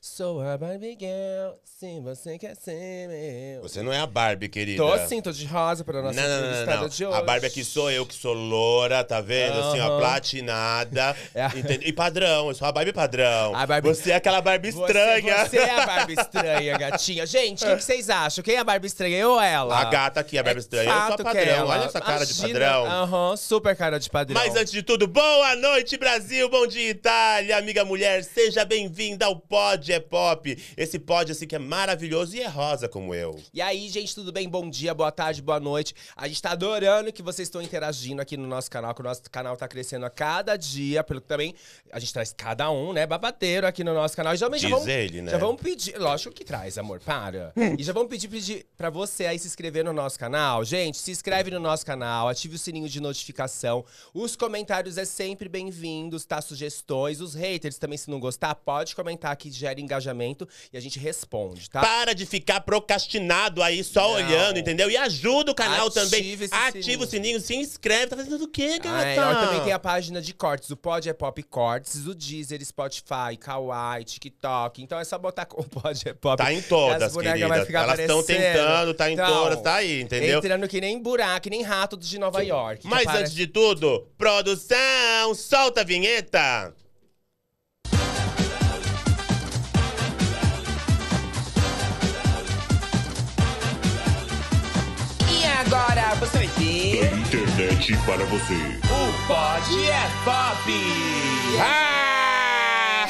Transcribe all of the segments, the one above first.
Sou a Barbie Girl, se você quer é ser meu. Você não é a Barbie, querida. Tô sim, tô de rosa pra nossa não, não, não, não. de hoje. A Barbie aqui sou eu, que sou loura, tá vendo? Uhum. Assim, ó, platinada. É. Entende? E padrão, eu sou a Barbie padrão. A Barbie... Você é aquela Barbie estranha. Você, você é a Barbie estranha, gatinha. Gente, o que, vocês acham? Quem é a Barbie estranha? Eu ou ela? A gata aqui é a Barbie é estranha. Eu sou a padrão. Olha essa cara Imagina... de padrão. Aham, uhum, super cara de padrão. Mas antes de tudo, boa noite, Brasil. Bom dia, Itália. Amiga mulher, seja bem-vinda ao pod pod é pop. Esse pod, assim, que é maravilhoso e é rosa como eu. E aí, gente, tudo bem? Bom dia, boa tarde, boa noite. A gente tá adorando que vocês estão interagindo aqui no nosso canal, que o nosso canal tá crescendo a cada dia, pelo que também a gente traz cada um, né, babateiro aqui no nosso canal. E já, Diz já vamos, ele, né? Já vamos pedir, lógico que traz, amor, para. e já vamos pedir, pedir pra você aí se inscrever no nosso canal. Gente, se inscreve no nosso canal, ative o sininho de notificação. Os comentários é sempre bem-vindos, tá? Sugestões. Os haters também, se não gostar, pode comentar aqui, gera gera engajamento e a gente responde, tá? Para de ficar procrastinado aí, só Não. olhando, entendeu? E ajuda o canal Ative também. Ativa sininho. o sininho, se inscreve. Tá fazendo o quê, ah, é, garota? Ai, também tem a página de cortes. O Pod é Pop Cortes, o Deezer, Spotify, Kawaii, TikTok. Então é só botar o Pod é Pop. Tá em todas, querida. Elas estão tentando, tá em então, todas, tá aí, entendeu? Entrando que nem buraco, que nem rato de Nova Sim. York. Mas antes de tudo, produção, solta a vinheta! Agora você tem. Da internet para você. O Pod é Pop! Ah!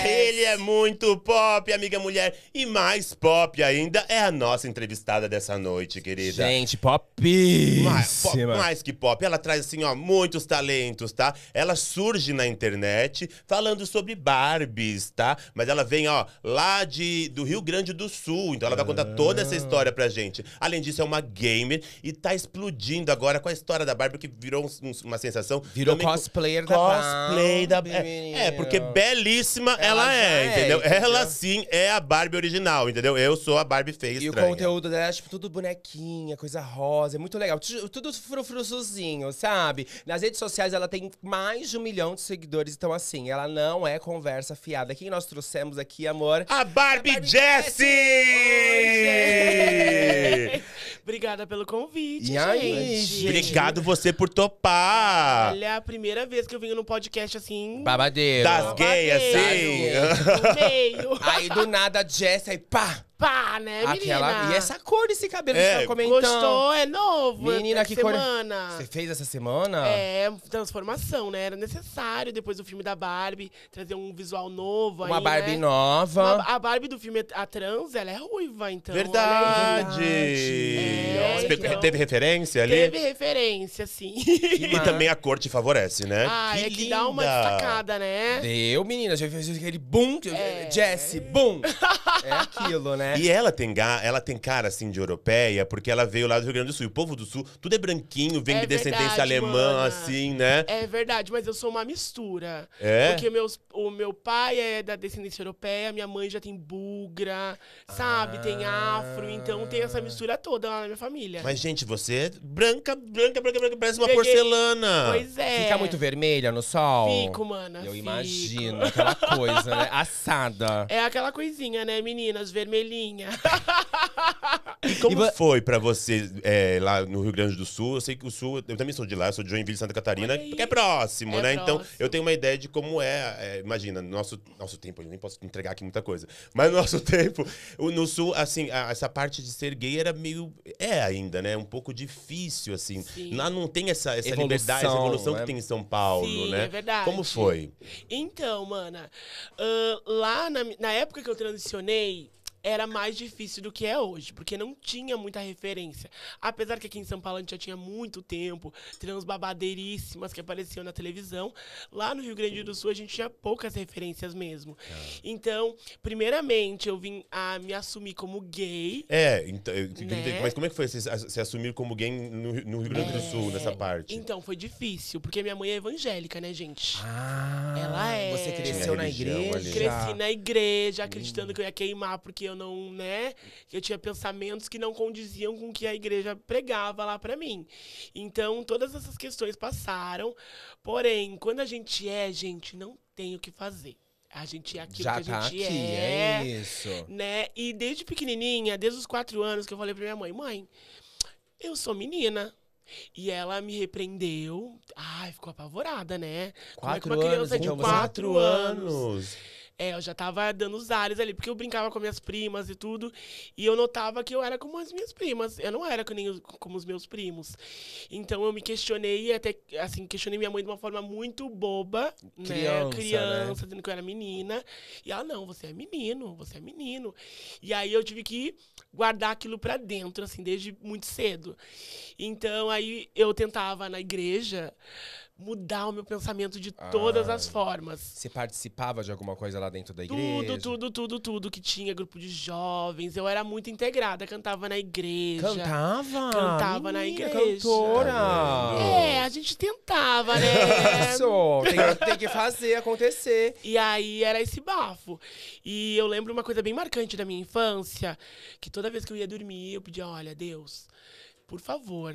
Ele é muito pop, amiga mulher. E mais pop ainda é a nossa entrevistada dessa noite, querida. Gente, pop, mais que pop. Ela traz, assim, ó, muitos talentos, tá? Ela surge na internet falando sobre Barbies, tá? Mas ela vem, ó, lá de, do Rio Grande do Sul. Então ela vai contar toda essa ah. história pra gente. Além disso, é uma gamer e tá explodindo agora com a história da Barbie, que virou um, uma sensação. Virou Também, cosplayer, da Barbie. Cosplay da Barbie. É, é, porque belíssima ela ela é, é, entendeu? Ela sim é a Barbie original, entendeu? Eu sou a Barbie feia E o conteúdo dela é, tipo, tudo bonequinha, coisa rosa, é muito legal. Tudo frufruzinho, sabe? Nas redes sociais ela tem mais de um milhão de seguidores, então assim, ela não é conversa fiada. Quem nós trouxemos aqui, amor? A Barbie, Barbie Jessie! Obrigada pelo convite, E aí, gente. Obrigado você por topar! Olha, é a primeira vez que eu venho num podcast assim. Babadeiro. Das gays, assim meio. Aí do nada a Jess aí pá! pá, né, Aquela... menina? E essa cor desse cabelo É, que você tá comentando. Gostou, é novo. É menina, que cor... Você fez essa semana? É, transformação, né? Era necessário, depois do filme da Barbie, trazer um visual novo Uma aí, Barbie né? nova. Uma- a Barbie do filme, a trans, ela é ruiva, então. É Verdade. É, então- Teve referência ali? Teve referência, sim. E também a cor te favorece, né? ah, é que dá uma destacada, né? Deu, menina. Já fez aquele boom. É. Jesse, boom. É aquilo, né? né? E ela tem, ela tem cara, assim, de europeia, porque ela veio lá do Rio Grande do Sul. E o povo do Sul, tudo é branquinho, vem é de verdade, descendência alemã, mana. assim, né? É verdade, mas eu sou uma mistura. É? Porque meus, o meu pai é da descendência europeia, minha mãe já tem bugra, sabe? Ah. Tem afro, então tem essa ah. mistura toda lá na minha família. Mas, gente, você é branca, branca, branca, branca, parece uma Peguei. porcelana. Pois é. Fica muito vermelha no sol? Fico, mana, Eu fico. imagino, aquela coisa, né? Assada. É aquela coisinha, né, meninas? Vermelhinha e como e foi pra você é, lá no Rio Grande do Sul? Eu sei que o Sul, eu também sou de lá, sou de Joinville, Santa Catarina, porque é próximo, é né? Então, próximo. Então eu tenho uma ideia de como é. é imagina, nosso, nosso tempo, eu nem posso entregar aqui muita coisa, mas nosso tempo, no Sul, assim, a, essa parte de ser gay era meio. É ainda, né? Um pouco difícil, assim. Sim. Lá não tem essa, essa evolução, liberdade, essa evolução que né? tem em São Paulo, Sim, né? É verdade. Como foi? Então, mana, uh, lá na, na época que eu transicionei, era mais difícil do que é hoje, porque não tinha muita referência. Apesar que aqui em São Paulo a gente já tinha muito tempo, trans babadeiríssimas que apareciam na televisão, lá no Rio Grande do Sul a gente tinha poucas referências mesmo. É. Então, primeiramente, eu vim a me assumir como gay. É, então, né? mas como é que foi se, se assumir como gay no, no Rio Grande é. do Sul, nessa parte? Então, foi difícil, porque minha mãe é evangélica, né, gente? Ah, ela é. Você cresceu na igreja? Cresci na igreja, acreditando hum. que eu ia queimar, porque eu não, né? Eu tinha pensamentos que não condiziam com o que a igreja pregava lá para mim. Então, todas essas questões passaram. Porém, quando a gente é, gente, não tem o que fazer. A gente é aquilo Já que a tá gente tá aqui, é. É isso. Né? E desde pequenininha, desde os quatro anos, que eu falei pra minha mãe: mãe, eu sou menina. E ela me repreendeu. Ai, ficou apavorada, né? Quatro Como é que uma criança anos, de então, quatro anos. anos é, eu já tava dando os ares ali, porque eu brincava com minhas primas e tudo. E eu notava que eu era como as minhas primas. Eu não era que nem os, como os meus primos. Então eu me questionei, até assim, questionei minha mãe de uma forma muito boba. Né? Criança, né? Criança, né? dizendo que eu era menina. E ela, não, você é menino, você é menino. E aí eu tive que guardar aquilo para dentro, assim, desde muito cedo. Então aí eu tentava na igreja mudar o meu pensamento de ah. todas ah, as formas. Você participava de alguma coisa lá dentro da igreja? Tudo, tudo, tudo, tudo que tinha grupo de jovens. Eu era muito integrada, cantava na igreja. Cantava? Cantava Menina, na igreja. Cantora. É, a gente tentava, né? Isso, tem, tem que fazer acontecer. E aí era esse bafo. E eu lembro uma coisa bem marcante da minha infância, que toda vez que eu ia dormir, eu pedia, olha, Deus, por favor,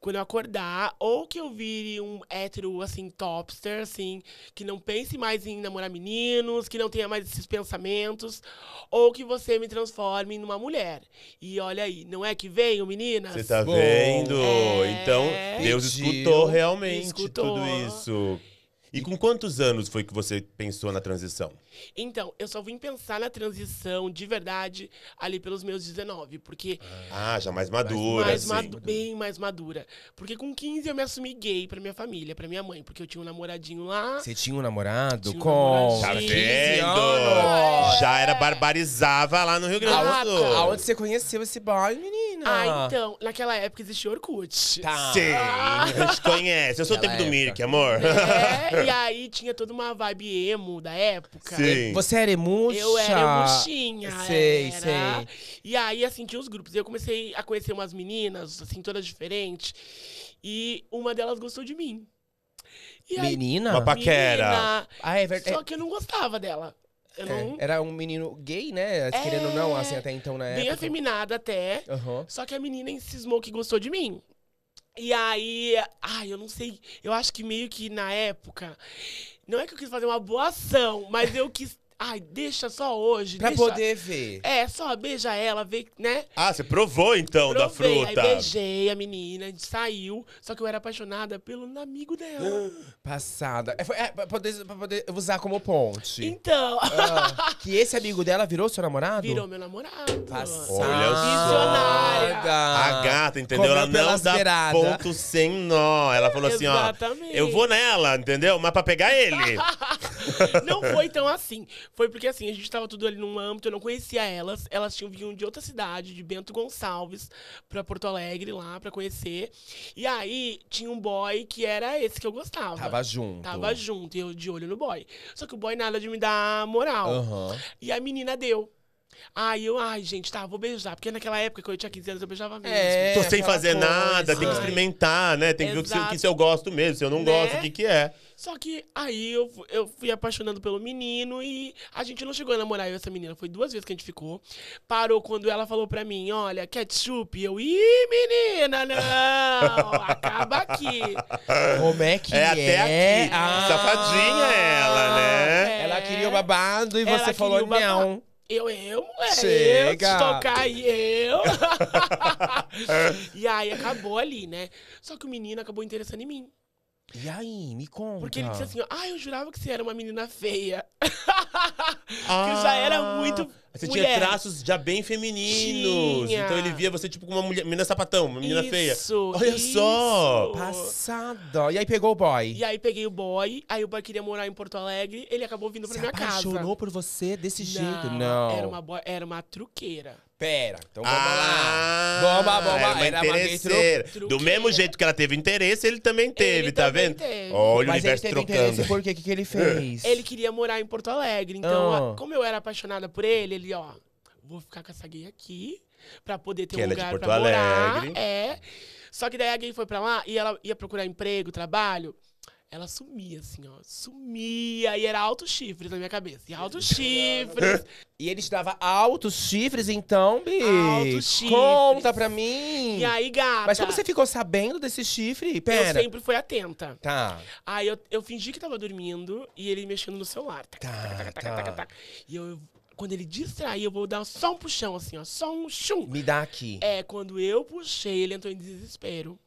quando eu acordar, ou que eu vire um hétero, assim, topster, assim, que não pense mais em namorar meninos, que não tenha mais esses pensamentos, ou que você me transforme numa mulher. E olha aí, não é que venho, meninas? Você tá Bom, vendo? É... Então, Deus escutou realmente escutou. tudo isso. E com quantos anos foi que você pensou na transição? Então, eu só vim pensar na transição de verdade ali pelos meus 19, porque. Ah, já mais madura. Mais, mais assim. madu bem mais madura. Porque com 15 eu me assumi gay pra minha família, pra minha mãe, porque eu tinha um namoradinho lá. Você tinha um namorado? Tinha um com. Tá vendo? Já era barbarizava lá no Rio Grande do Sul. Aonde você conheceu esse boy, menina? Ah, então, naquela época existia Orkut. Tá. Sim, a gente conhece. Eu sou o tempo do Mirk, amor. É, e aí tinha toda uma vibe emo da época. Sim. Você era emuxa? Eu era emuxinha. Sei, era. sei. E aí, assim, tinha os grupos. Eu comecei a conhecer umas meninas, assim, todas diferentes. E uma delas gostou de mim. E aí, menina? Uma paquera. Menina, ah, é verdade. Só é que eu não gostava dela. É, era um menino gay, né? É, Querendo ou não, assim, é. até então, na época. Bem afeminada até. Uhum. Só que a menina cismou que gostou de mim. E aí, ai, eu não sei. Eu acho que meio que na época. Não é que eu quis fazer uma boa ação, mas eu quis Ai, deixa só hoje. Pra deixa... poder ver. É, só beija ela, vê, né? Ah, você provou então Provei, da fruta. Aí beijei a menina, a gente saiu. Só que eu era apaixonada pelo amigo dela. Passada. É, é, pra, poder, pra poder usar como ponte. Então. Ah, que esse amigo dela virou seu namorado? Virou meu namorado. Passada. Olha Visionária. Ah, a gata, entendeu? Comeu ela não dá ponto sem nó. Ela falou assim, ó. Eu vou nela, entendeu? Mas pra pegar ele. não foi tão assim foi porque assim, a gente estava tudo ali num âmbito, eu não conhecia elas. Elas tinham vindo de outra cidade, de Bento Gonçalves, pra Porto Alegre lá, pra conhecer. E aí tinha um boy que era esse que eu gostava. Tava junto. Tava junto, e eu de olho no boy. Só que o boy nada de me dar moral. Uhum. E a menina deu. Aí eu, ai, gente, tá, vou beijar. Porque naquela época que eu tinha 15 anos, eu beijava mesmo. É, Tô sem fazer coisa. nada, tem que experimentar, né? Tem que Exato. ver o que se eu gosto mesmo, se eu não né? gosto, o né? que que é. Só que aí eu, eu fui apaixonando pelo menino e a gente não chegou a namorar eu essa menina. Foi duas vezes que a gente ficou. Parou quando ela falou pra mim, olha, ketchup. Eu, ih, menina, não! Acaba aqui. Como é que é? É até aqui. Ah, Safadinha ela, né? É... Ela queria o babado e ela você falou, não eu, eu, é, eu, tocar e eu. e aí acabou ali, né? Só que o menino acabou interessando em mim. E aí, me conta. Porque ele disse assim, ah, eu jurava que você era uma menina feia. Ah. que já era muito você mulher. tinha traços já bem femininos. Tinha. Então ele via você, tipo, com uma mulher, menina sapatão, uma menina isso, feia. Olha isso. só! Passado. E aí pegou o boy. E aí peguei o boy. Aí o boy queria morar em Porto Alegre. Ele acabou vindo pra Se minha casa. apaixonou por você desse Não, jeito? Não. Era uma, era uma truqueira. Pera, então vamos ah, lá. Bomba, bomba, era, era uma truqueira Do mesmo jeito que ela teve interesse, ele também teve, ele tá também vendo? Teve. Olha Mas o universo ele teve trocando. Interesse porque o que, que ele fez? Ele queria morar em Porto Alegre, então, ah. como eu era apaixonada por ele, ele, ó, vou ficar com essa gay aqui pra poder ter que um lugar é de Porto pra morar. É. Só que daí a gay foi pra lá e ela ia procurar emprego, trabalho. Ela sumia, assim, ó. Sumia. E era altos chifres na minha cabeça. E altos chifres. e ele te dava altos chifres, então, Bi? Altos chifres. Conta pra mim. E aí, gata. Mas como você ficou sabendo desse chifre? Pera. Eu sempre fui atenta. Tá. Aí eu, eu fingi que tava dormindo e ele mexendo no celular. Tá, tá, tá, tá, tá. E eu quando ele distrair, eu vou dar só um puxão, assim, ó. Só um chum. Me dá aqui. É, quando eu puxei, ele entrou em desespero.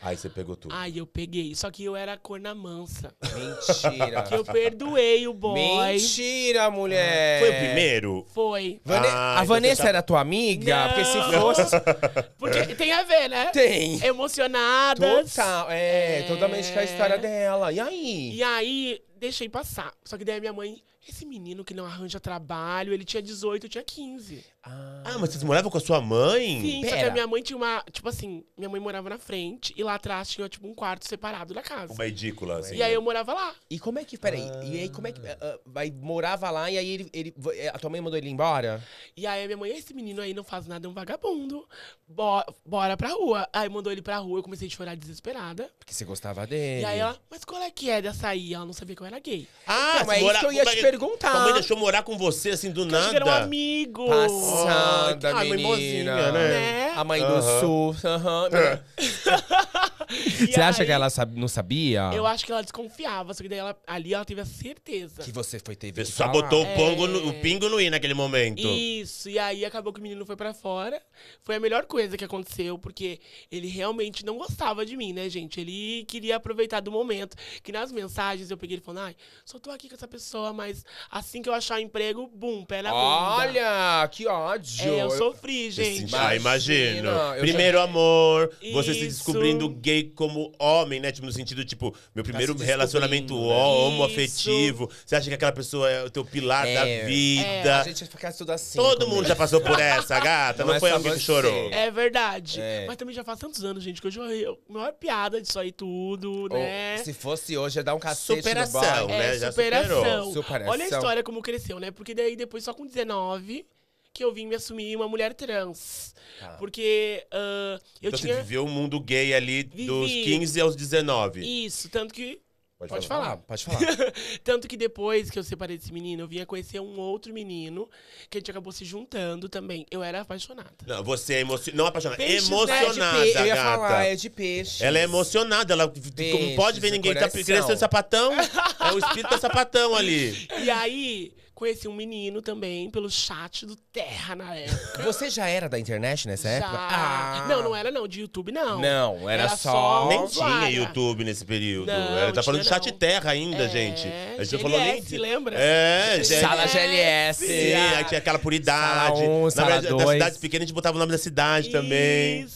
Aí você pegou tudo. Aí eu peguei. Só que eu era cor na mansa. Mentira. que eu perdoei o boy. Mentira, mulher. Foi o primeiro? Foi. Vane ah, a então Vanessa era tua amiga? Não. Porque se fosse. Porque tem a ver, né? Tem. Emocionadas. Total. É, é... totalmente com a história dela. E aí? E aí, deixei passar. Só que daí a minha mãe, esse menino que não arranja trabalho, ele tinha 18, eu tinha 15. Ah, ah mas vocês moravam com a sua mãe? Sim, Pera. só que a minha mãe tinha uma. Tipo assim, minha mãe morava na frente e lá atrás tinha, tipo, um quarto separado da casa. Uma ridícula assim. E aí eu morava lá. E como é que. Peraí, ah. e aí como é que. Ah, ah, vai, uh, morava lá e aí ele, ele. Eh, a tua mãe mandou ele embora? E aí a minha mãe, esse menino aí não faz nada, é um vagabundo. Bora, bora pra rua. Aí mandou ele pra rua, eu comecei a chorar desesperada. Porque você gostava dele. E aí ela, mas qual é que é dessa aí? Ela não sabia que eu era era gay. Ah, mas é morar, isso que eu ia te é perguntar. Mamãe deixou morar com você, assim, do Porque nada? Era um amigo. Passada, oh, menina. A mãe bozinha, né? né? A mãe uh -huh. do sul. Aham. Uh é. -huh. Você aí, acha que ela não sabia? Eu acho que ela desconfiava, só que daí ela, ali ela teve a certeza. Que você foi ter Você só botou o, é. o pingo no i naquele momento. Isso, e aí acabou que o menino foi para fora. Foi a melhor coisa que aconteceu, porque ele realmente não gostava de mim, né, gente? Ele queria aproveitar do momento. Que nas mensagens eu peguei ele falando, ai, só tô aqui com essa pessoa, mas assim que eu achar o emprego, bum, pé na Olha, bunda. Olha, que ódio. É, eu sofri, gente. Ah, imagino. Primeiro já... amor, você Isso. se descobrindo gay como homem, né? Tipo, no sentido, tipo, meu tá primeiro tá relacionamento né? homoafetivo. Você acha que aquela pessoa é o teu pilar é. da vida. É. A gente fica tudo assim. Todo mundo já passou por essa, gata. Não, não é foi alguém que chorou. É verdade. É. Mas também já faz tantos anos, gente, que hoje eu, eu maior piada disso aí tudo, né? Ou, se fosse hoje, ia dar um cacete Superação, né? É, já superação. superação. Olha a história como cresceu, né? Porque daí depois, só com 19 que eu vim me assumir uma mulher trans. Tá. Porque uh, eu então, tinha... Você viveu o um mundo gay ali Vivi. dos 15 aos 19. Isso, tanto que Pode, falar. Pode falar. Pode falar. Tanto que depois que eu separei desse menino, eu vinha conhecer um outro menino que a gente acabou se juntando também. Eu era apaixonada. Não, você é emocionada. Não apaixonada, peixe, né? emocionada. É Eu ia gata. falar, é de peixe. Ela é emocionada. Ela não pode ver é ninguém tá crescendo sapatão. é o espírito da sapatão ali. E aí, Conheci um menino também pelo chat do Terra na época. Você já era da internet nessa já. época? Ah. Não, não era não, de YouTube não. Não, era, era só... Nem tinha YouTube nesse período. Não, era, tá falando de chat não. Terra ainda, é, gente. A gente GLS, falou nem... lembra? É, gente. Sala GLS. Sim, aí tinha aquela por idade. Sala um, sala verdade, dois. Na cidade pequena a gente botava o nome da cidade Isso. também.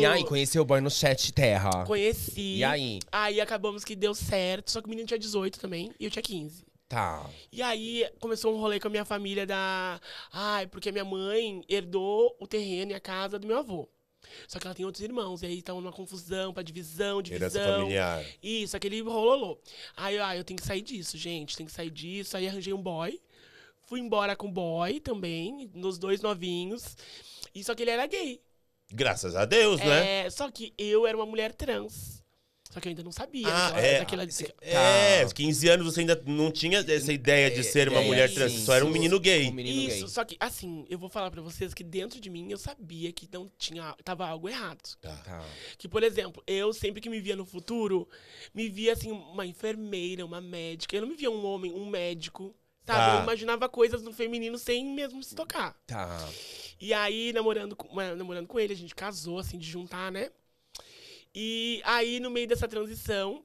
E aí, conheceu o boy no chat terra? Conheci. E aí? Aí acabamos que deu certo, só que o menino tinha 18 também e eu tinha 15. Tá. E aí começou um rolê com a minha família da. Ai, porque a minha mãe herdou o terreno e a casa do meu avô. Só que ela tem outros irmãos, e aí tá uma confusão pra divisão, divisão. Herança familiar. Isso, aquele rololô. Aí ai eu tenho que sair disso, gente, tem que sair disso. Aí arranjei um boy. Fui embora com o boy também, nos dois novinhos. E só que ele era gay. Graças a Deus, é, né? É, só que eu era uma mulher trans. Só que eu ainda não sabia. Ah, é, daquela, cê, é, 15 tá. anos você ainda não tinha essa ideia de é, ser uma é, mulher trans. Sim, só era um menino gay. Um menino isso, gay. só que assim, eu vou falar para vocês que dentro de mim eu sabia que não tinha, tava algo errado. Tá. tá. Que, por exemplo, eu sempre que me via no futuro, me via assim, uma enfermeira, uma médica. Eu não me via um homem, um médico. Tá. Eu imaginava coisas no feminino sem mesmo se tocar. Tá. E aí, namorando com, eh, namorando com ele, a gente casou, assim, de juntar, né? E aí, no meio dessa transição,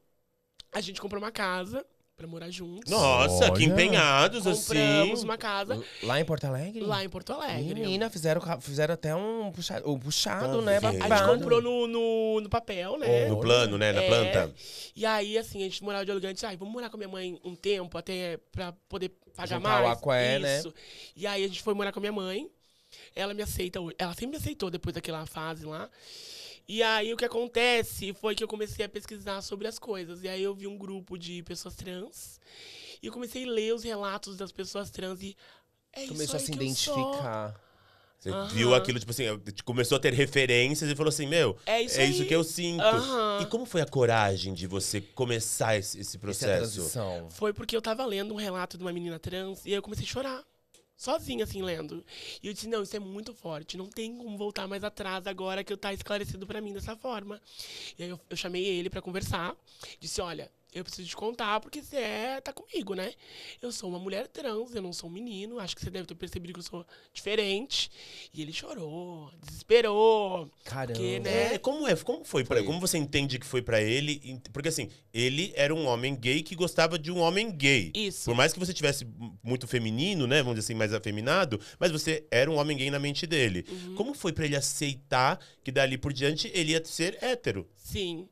a gente comprou uma casa pra morar juntos. Nossa, que Olha. empenhados, assim. Compramos assim. uma casa Lá em Porto Alegre? lá em Porto Alegre. Menina, fizeram, fizeram até um puxado, um puxado tá né? A gente comprou no, no, no papel, né? No plano, né? Na É. planta. E aí, assim, a gente morava de alugante. Ai, vamos morar com a minha mãe um tempo, até pra poder pagar mais. né? Isso. E aí, a gente foi morar com a minha mãe. Ela me aceita Ela sempre me aceitou depois daquela fase lá. E aí o que acontece foi que eu comecei a pesquisar sobre as coisas. E aí eu vi um grupo de pessoas trans e comecei a ler os relatos das pessoas trans e é começou a se identificar. Você uhum. viu aquilo, tipo assim, começou a ter referências e falou assim, meu, é isso, é isso que eu sinto. Uhum. E como foi a coragem de você começar esse, esse processo? Foi porque eu tava lendo um relato de uma menina trans e aí eu comecei a chorar sozinha, assim, lendo. E eu disse, não, isso é muito forte, não tem como voltar mais atrás agora que eu tá esclarecido para mim dessa forma. E aí eu, eu chamei ele para conversar, disse, olha, eu preciso te contar, porque você é, tá comigo, né? Eu sou uma mulher trans, eu não sou um menino, acho que você deve ter percebido que eu sou diferente. E ele chorou, desesperou. Caramba. Porque, né? é, como, é, como foi, foi. Como você entende que foi para ele? Porque assim, ele era um homem gay que gostava de um homem gay. Isso. Por mais que você tivesse muito feminino, né? Vamos dizer assim, mais afeminado, mas você era um homem gay na mente dele. Uhum. Como foi para ele aceitar que dali por diante ele ia ser hétero? Sim.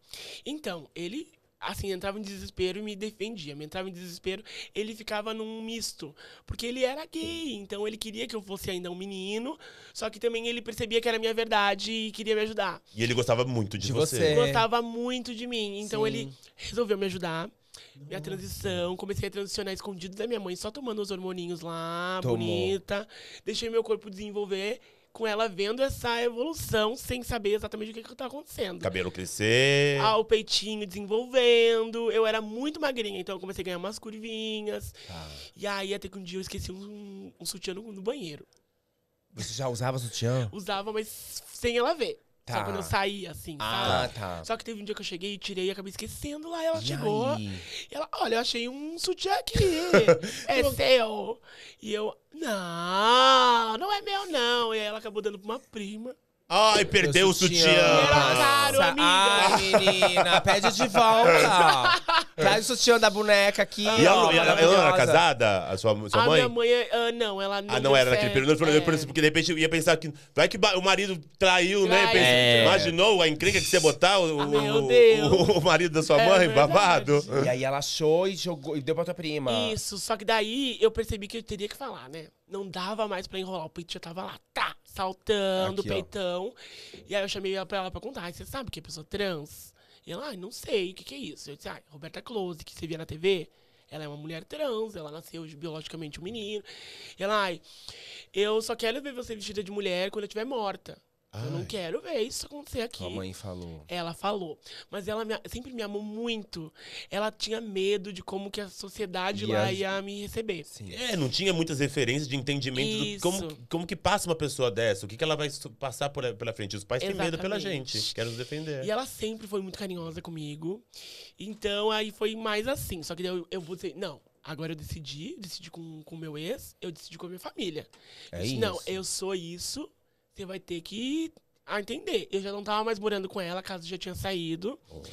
Então, ele assim, entrava em desespero e me defendia. Me entrava em desespero, ele ficava num misto. Porque ele era gay, então ele queria que eu fosse ainda um menino, só que também ele percebia que era a minha verdade e queria me ajudar. E ele gostava muito de, de você. Gostava muito de mim, então Sim. ele resolveu me ajudar. Minha transição, comecei a transicionar escondido da minha mãe, só tomando os hormoninhos lá, Tomou. bonita. Deixei meu corpo desenvolver com ela vendo essa evolução sem saber exatamente o que, que tá acontecendo. Cabelo crescer. Ah, o peitinho desenvolvendo. Eu era muito magrinha, então eu comecei a ganhar umas curvinhas. Ah. E aí até que um dia eu esqueci um, um sutiã no, no banheiro. Você já usava sutiã? Usava, mas sem ela ver. Tá. Só quando eu tá. saí, assim, ah, sabe? tá. Só que teve um dia que eu cheguei e tirei e acabei esquecendo lá. Ela e chegou. Aí? E ela, olha, eu achei um sutiã aqui. é seu. E eu, não, não é meu, não. E aí ela acabou dando pra uma prima. Ai, perdeu o sutiã. Era caro, amiga. Ai, menina, pede de volta. Traz o sutiã da boneca aqui. E ela, ó, e ela, ela era casada? A sua, sua a mãe? A minha mãe, uh, não, ela não. Ah, não era naquele período. É. porque de repente eu ia pensar que. Vai que o marido traiu, né? é. Imaginou a encrenca que você botar o, ah, meu Deus. o, o marido da sua é, mãe, babado. E aí ela achou e jogou e deu pra tua prima. Isso, só que daí eu percebi que eu teria que falar, né? Não dava mais pra enrolar, o peito já tava lá. Tá! saltando, Aqui, peitão. Ó. E aí eu chamei ela pra ela pra contar. você sabe que é pessoa trans? E ela, ai, não sei, o que, que é isso? Eu disse, ah, Roberta Close, que você via na TV. Ela é uma mulher trans, ela nasceu biologicamente um menino. Ela, ai, eu só quero ver você vestida de mulher quando eu estiver morta. Ai. Eu não quero ver isso acontecer aqui. a mãe falou. Ela falou. Mas ela me, sempre me amou muito. Ela tinha medo de como que a sociedade lá ia me receber. Sim. É, não tinha muitas referências de entendimento isso. do como, como que passa uma pessoa dessa. O que, que ela vai passar por, eh, pela frente. Os pais Exatamente. têm medo pela gente. Quero nos defender. E ela sempre foi muito carinhosa comigo. Então aí foi mais assim. Só que eu, eu vou dizer, não, agora eu decidi, decidi com o meu ex, eu decidi com a minha família. É eu disse, isso. Não, eu sou isso você vai ter que a entender. Eu já não tava mais morando com ela, a casa já tinha saído. Olha.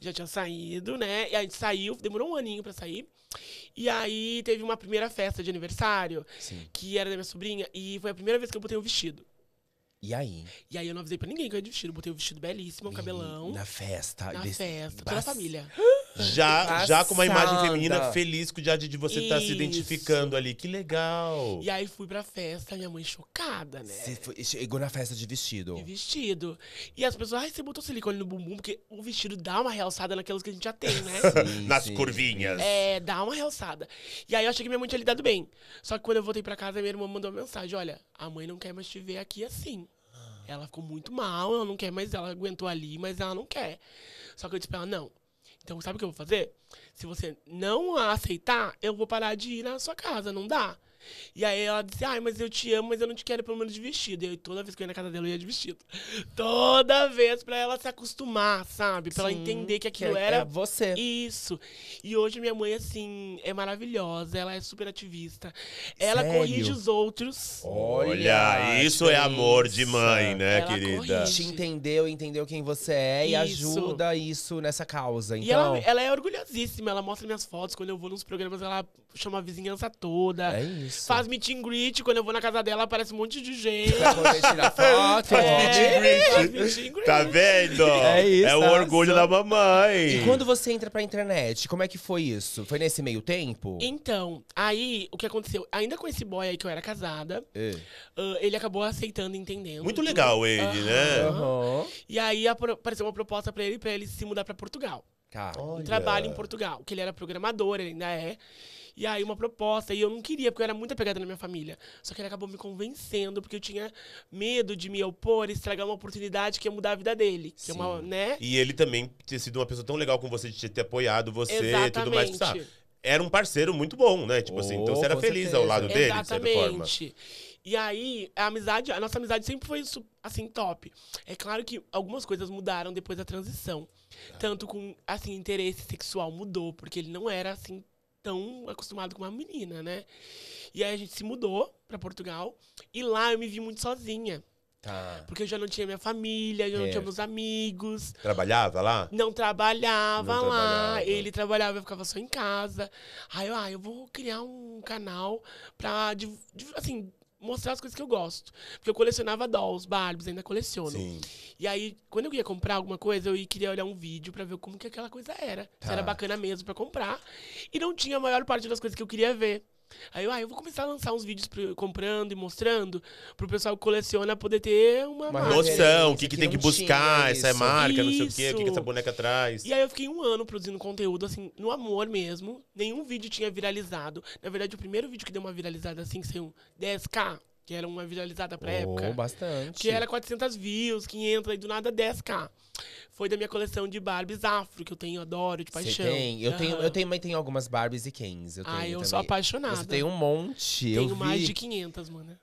Já tinha saído, né? E a gente saiu, demorou um aninho para sair. E aí teve uma primeira festa de aniversário, Sim. que era da minha sobrinha, e foi a primeira vez que eu botei um vestido. E aí? E aí eu não avisei pra ninguém que eu ia de vestido. Botei um vestido belíssimo, um cabelão. Na festa. Na festa, toda a família. É. Já, já com uma imagem feminina feliz com o dia de você estar tá se identificando ali. Que legal. E aí fui pra festa, minha mãe chocada, né? Você foi, chegou na festa de vestido. De vestido. E as pessoas, ai, você botou silicone no bumbum, porque o vestido dá uma realçada naquelas que a gente já tem, né? Sim, Nas sim, curvinhas. É, dá uma realçada. E aí eu achei que minha mãe tinha lidado bem. Só que quando eu voltei pra casa, minha irmã mandou uma mensagem: olha, a mãe não quer mais te ver aqui assim. Ela ficou muito mal, ela não quer mais, ela aguentou ali, mas ela não quer. Só que eu disse pra ela, não, então, sabe o que eu vou fazer? Se você não aceitar, eu vou parar de ir na sua casa. Não dá. E aí ela disse, ai, mas eu te amo, mas eu não te quero pelo menos de vestido. E eu, toda vez que eu ia na casa dela, eu ia de vestido. Toda vez, pra ela se acostumar, sabe? Pra Sim, ela entender que aquilo que é, era... É você. Isso. E hoje minha mãe, assim, é maravilhosa, ela é super ativista. Ela Sério? corrige os outros. Olha, isso é amor de mãe, né, ela querida? Corrige. Te entendeu, entendeu quem você é e ajuda isso nessa causa. Então... E ela, então. ela é orgulhosíssima, ela mostra minhas fotos, quando eu vou nos programas, ela chama a vizinhança toda. É isso. Isso. Faz meet and greet. Quando eu vou na casa dela, aparece um monte de gente. Pra poder tirar é. foto. É, faz meet and greet. Tá vendo? É isso. É o orgulho da mamãe. E quando você entra pra internet, como é que foi isso? Foi nesse meio tempo? Então, aí, o que aconteceu? Ainda com esse boy aí que eu era casada, é. uh, ele acabou aceitando, e entendendo. Muito legal ele, né? Uhum. E aí apareceu uma proposta pra ele, pra ele se mudar pra Portugal. Tá. Um trabalho em Portugal, que ele era programador, ele ainda é. E aí uma proposta, e eu não queria, porque eu era muito apegada na minha família. Só que ele acabou me convencendo, porque eu tinha medo de me opor e estragar uma oportunidade que ia mudar a vida dele. Que é uma, né? E ele também ter sido uma pessoa tão legal com você, de ter apoiado você e tudo mais. Tá, sabe? Era um parceiro muito bom, né? Tipo oh, assim, então oh, você era feliz certeza. ao lado dele, Exatamente. de certa forma. E aí, a amizade, a nossa amizade sempre foi assim top. É claro que algumas coisas mudaram depois da transição. Tá. Tanto com assim, interesse sexual mudou, porque ele não era assim tão acostumado com uma menina, né? E aí a gente se mudou para Portugal e lá eu me vi muito sozinha. Tá. Porque eu já não tinha minha família, eu é. não tinha meus amigos. Trabalhava lá? Não trabalhava não lá. Trabalhava. Ele trabalhava, eu ficava só em casa. Aí eu, ah, eu vou criar um canal pra, assim, mostrar as coisas que eu gosto. Porque eu colecionava dolls, Barbies, ainda coleciono. Sim. E aí, quando eu ia comprar alguma coisa, eu queria olhar um vídeo para ver como que aquela coisa era. Se era tá. bacana mesmo para comprar. E não tinha a maior parte das coisas que eu queria ver. Aí eu, ah, eu vou começar a lançar uns vídeos pro, comprando e mostrando pro pessoal que coleciona poder ter uma, uma noção, o que, que, tem que buscar, essa é marca, isso. não sei o quê, o que, que essa boneca traz. E aí eu fiquei um ano produzindo conteúdo, assim, no amor mesmo. Nenhum vídeo tinha viralizado. Na verdade, o primeiro vídeo que deu uma viralizada assim, que saiu 10k, que era uma viralizada pra oh, época. bastante. Que era 400 views, 500, aí do nada 10k foi da minha coleção de Barbies afro, que eu tenho, adoro, de paixão. Você tem? Eu, uhum. tenho, eu também tenho algumas Barbies e Kens. Eu ah, tenho ah, eu também. sou apaixonada. Você tem um monte. Tenho eu mais vi... de 500, mano.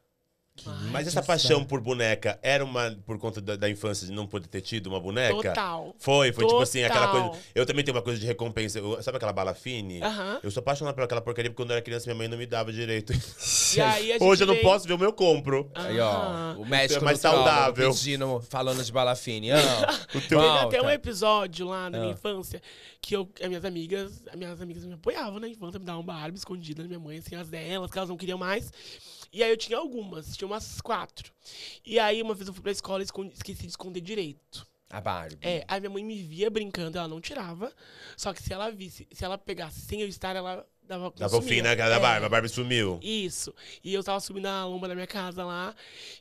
Ai, Mas essa paixão por boneca era uma por conta da, da, infância de não poder ter tido uma boneca? Total. Foi, foi Total. tipo assim, aquela coisa. Eu também tenho uma coisa de recompensa. Eu, sabe aquela bala fine? Uh -huh. Eu sou apaixonado por aquela porcaria porque quando eu era criança minha mãe não me dava direito. Hoje eu não posso ver o meu compro. Uh -huh. Aí, ó, o então é médico é mais saudável. Pedindo, falando de bala fine. Oh, o teu... até um episódio lá na minha ah. infância que eu, as minhas amigas, as minhas amigas me apoiavam na infância, me davam uma arma escondida na minha mãe, assim, as delas, que elas não queriam mais. E aí eu tinha algumas, tinha umas quatro. E aí uma vez eu fui pra escola e esqueci de esconder direito. A Barbie. É, aí minha mãe me via brincando, ela não tirava. Só que se ela visse, se ela pegasse sem eu estar, ela Dava, dava o fim na né, casa da barba é. a barba sumiu. Isso. E eu tava subindo a lomba da minha casa lá.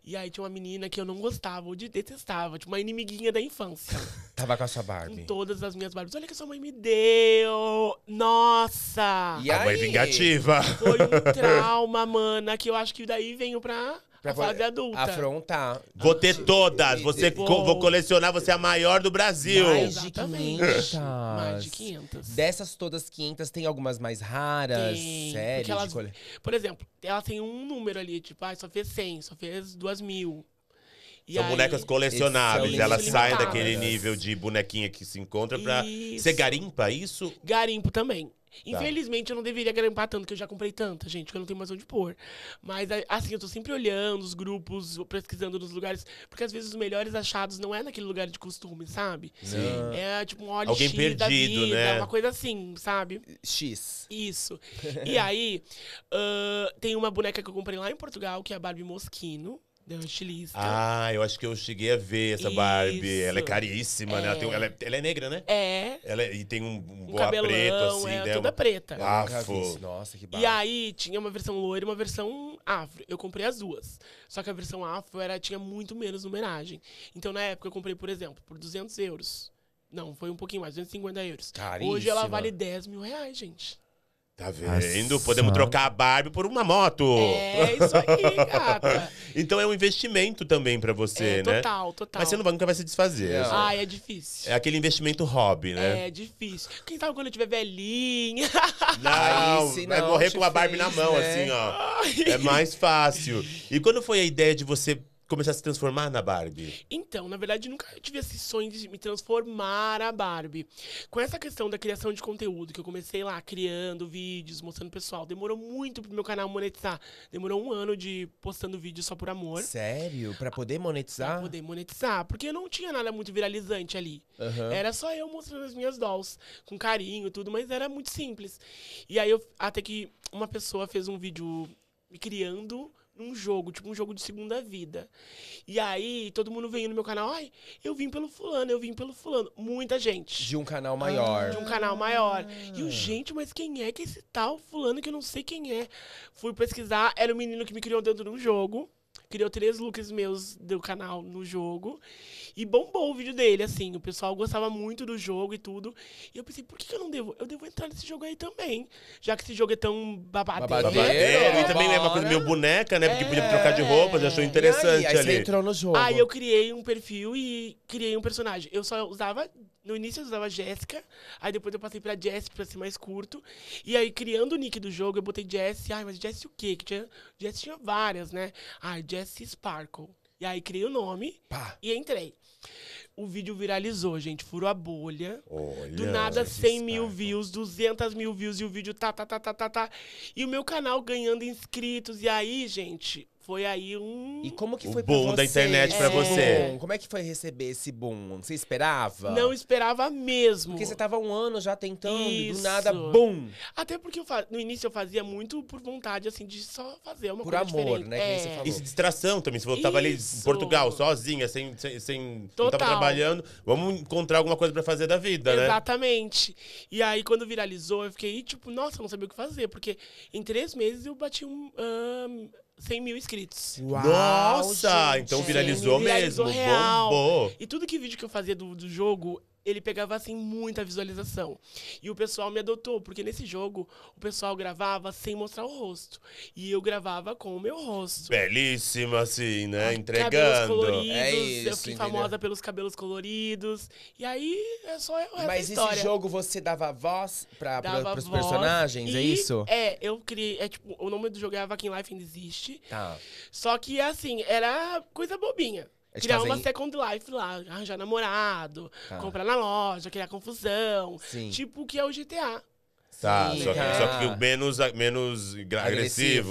E aí tinha uma menina que eu não gostava, eu detestava. Tinha tipo, uma inimiguinha da infância. tava com a sua barba. Com todas as minhas barbas Olha que sua mãe me deu. Nossa! E a aí? mãe vingativa. Foi um trauma, mana, que eu acho que daí venho pra Pra fase adulta. Afrontar. Vou ter todas. Você Vou. co- vou colecionar, você é a maior do Brasil. Mais de 500. Mais de 500. Dessas todas 500, tem algumas mais raras, Tem, sérias? porque elas- de cole- Por exemplo, ela tem um número ali, tipo, ah, só fez 100, só fez 2 mil. E São aí- bonecas colecionáveis. Edição Elas saem daquele nível de bonequinha que se encontra pra. Você garimpa isso? Garimpo também. Tá. Infelizmente, eu não deveria grampar tanto, que eu já comprei tanta, gente, que eu não tenho mais onde pôr. Mas, assim, eu tô sempre olhando os grupos, pesquisando nos lugares, porque às vezes os melhores achados não é naquele lugar de costume, sabe? Sim. É tipo um óleo Alguém X perdido, da vida, né? uma coisa assim, sabe? X. Isso. E aí, uh, tem uma boneca que eu comprei lá em Portugal, que é a Barbie Moschino. Deu um estilista. Tá? Ah, eu acho que eu cheguei a ver essa Isso. Barbie. Ela é caríssima, é. né? Ela, tem, é. ela, é, ela, é, negra, né? É. Ela é, e tem um, um, um boa cabelão, preta, assim, é, né? Toda uma... preta. Afro. Nossa, que barba. E aí tinha uma versão loira e uma versão afro. Eu comprei as duas. Só que a versão afro era, tinha muito menos numeragem. Então, na época, eu comprei, por exemplo, por 200 euros. Não, foi um pouquinho mais, 250 euros. Caríssima. Hoje ela vale 10 mil reais, gente. Tá vendo? Nossa. Podemos trocar a Barbie por uma moto. É isso aí, gata. então é um investimento também para você, é, né? Total, total. Mas você nunca vai se desfazer. É. Ah, é difícil. É aquele investimento hobby, né? É difícil. Quem sabe quando eu tiver velhinha? Não, Aí, sim, vai não, morrer com a Barbie fez, na mão, né? assim, ó. Ai. É mais fácil. E quando foi a ideia de você começar a se transformar na Barbie? Então, na verdade, nunca tive esse sonho de me transformar a Barbie. Com essa questão da criação de conteúdo, que eu comecei lá criando vídeos, mostrando pessoal, demorou muito pro meu canal monetizar. Demorou um ano de postando vídeo só por amor. Sério? Pra ah, poder monetizar? Pra poder monetizar, porque eu não tinha nada muito viralizante ali. Uhum. Era só eu mostrando as minhas dolls, com carinho tudo, mas era muito simples. E aí, eu, até que uma pessoa fez um vídeo me criando num jogo, tipo um jogo de segunda vida. E aí todo mundo veio no meu canal, ai, eu vim pelo fulano, eu vim pelo fulano. Muita gente. De um canal maior. de um canal maior. Ah. E o gente, mas quem é que é esse tal fulano que eu não sei quem é? Fui pesquisar, era o menino que me criou dentro de um jogo criou três looks meus do canal no jogo. E bombou o vídeo dele, assim. O pessoal gostava muito do jogo e tudo. E eu pensei, por que, que eu não devo? Eu devo entrar nesse jogo aí também. Já que esse jogo é tão babadeiro. babadeiro e também é uma coisa meio boneca, né? Porque é, podia trocar de roupas, achou interessante aí, aí ali. Aí você entrou no jogo. Aí eu criei um perfil e criei um personagem. Eu só usava no início eu usava Jéssica, aí depois eu passei pra Jess pra ser mais curto. E aí, criando o nick do jogo, eu botei Jess. Ai, mas Jess o quê? Que tinha, Jess tinha várias, né? Ai, Jess Sparkle. E aí criei o nome Pá. e entrei. O vídeo viralizou, gente. Furou a bolha. Olha, do nada, 100 mil Sparkle. views, 200 mil views. E o vídeo tá, tá, tá, tá, tá, tá. E o meu canal ganhando inscritos. E aí, gente, foi aí um. E como que o foi boom pra você? da internet para é. você? Como é que foi receber esse boom? Você esperava? Não esperava mesmo. Porque você tava um ano já tentando, Isso. do nada, boom. Até porque faz... no início eu fazia muito por vontade, assim, de só fazer uma por coisa. Por amor, diferente. né? É. E distração também. Se você tava ali em Portugal, sozinha, sem. sem, sem Total. não tava trabalhando, vamos encontrar alguma coisa para fazer da vida, Exatamente. né? Exatamente. E aí, quando viralizou, eu fiquei, tipo, nossa, não sabia o que fazer. Porque em três meses eu bati um. um 100 mil inscritos. Uau, Nossa! Gente. Então viralizou, viralizou mesmo. Real. Bombou. E tudo que vídeo que eu fazia do, do jogo ele pegava assim muita visualização. E o pessoal me adotou, porque nesse jogo o pessoal gravava sem mostrar o rosto. E eu gravava com o meu rosto. Belíssima, assim, né? Entregando. Cabelos coloridos, é isso, eu fui entendeu? famosa pelos cabelos coloridos. E aí é só essa Mas história. esse jogo você dava voz para dava pros voz personagens, é e, é isso? É, eu criei. É tipo, o nome do jogo é Vakin Life ainda existe. Tá. Só que assim, era coisa bobinha. É tipo criar fazem... uma assim second life lá, arranjar namorado, ah. comprar na loja, criar confusão. Sim. Tipo o que é o GTA. Tá, Sim, só, que, só que o tá. menos, menos agressivo,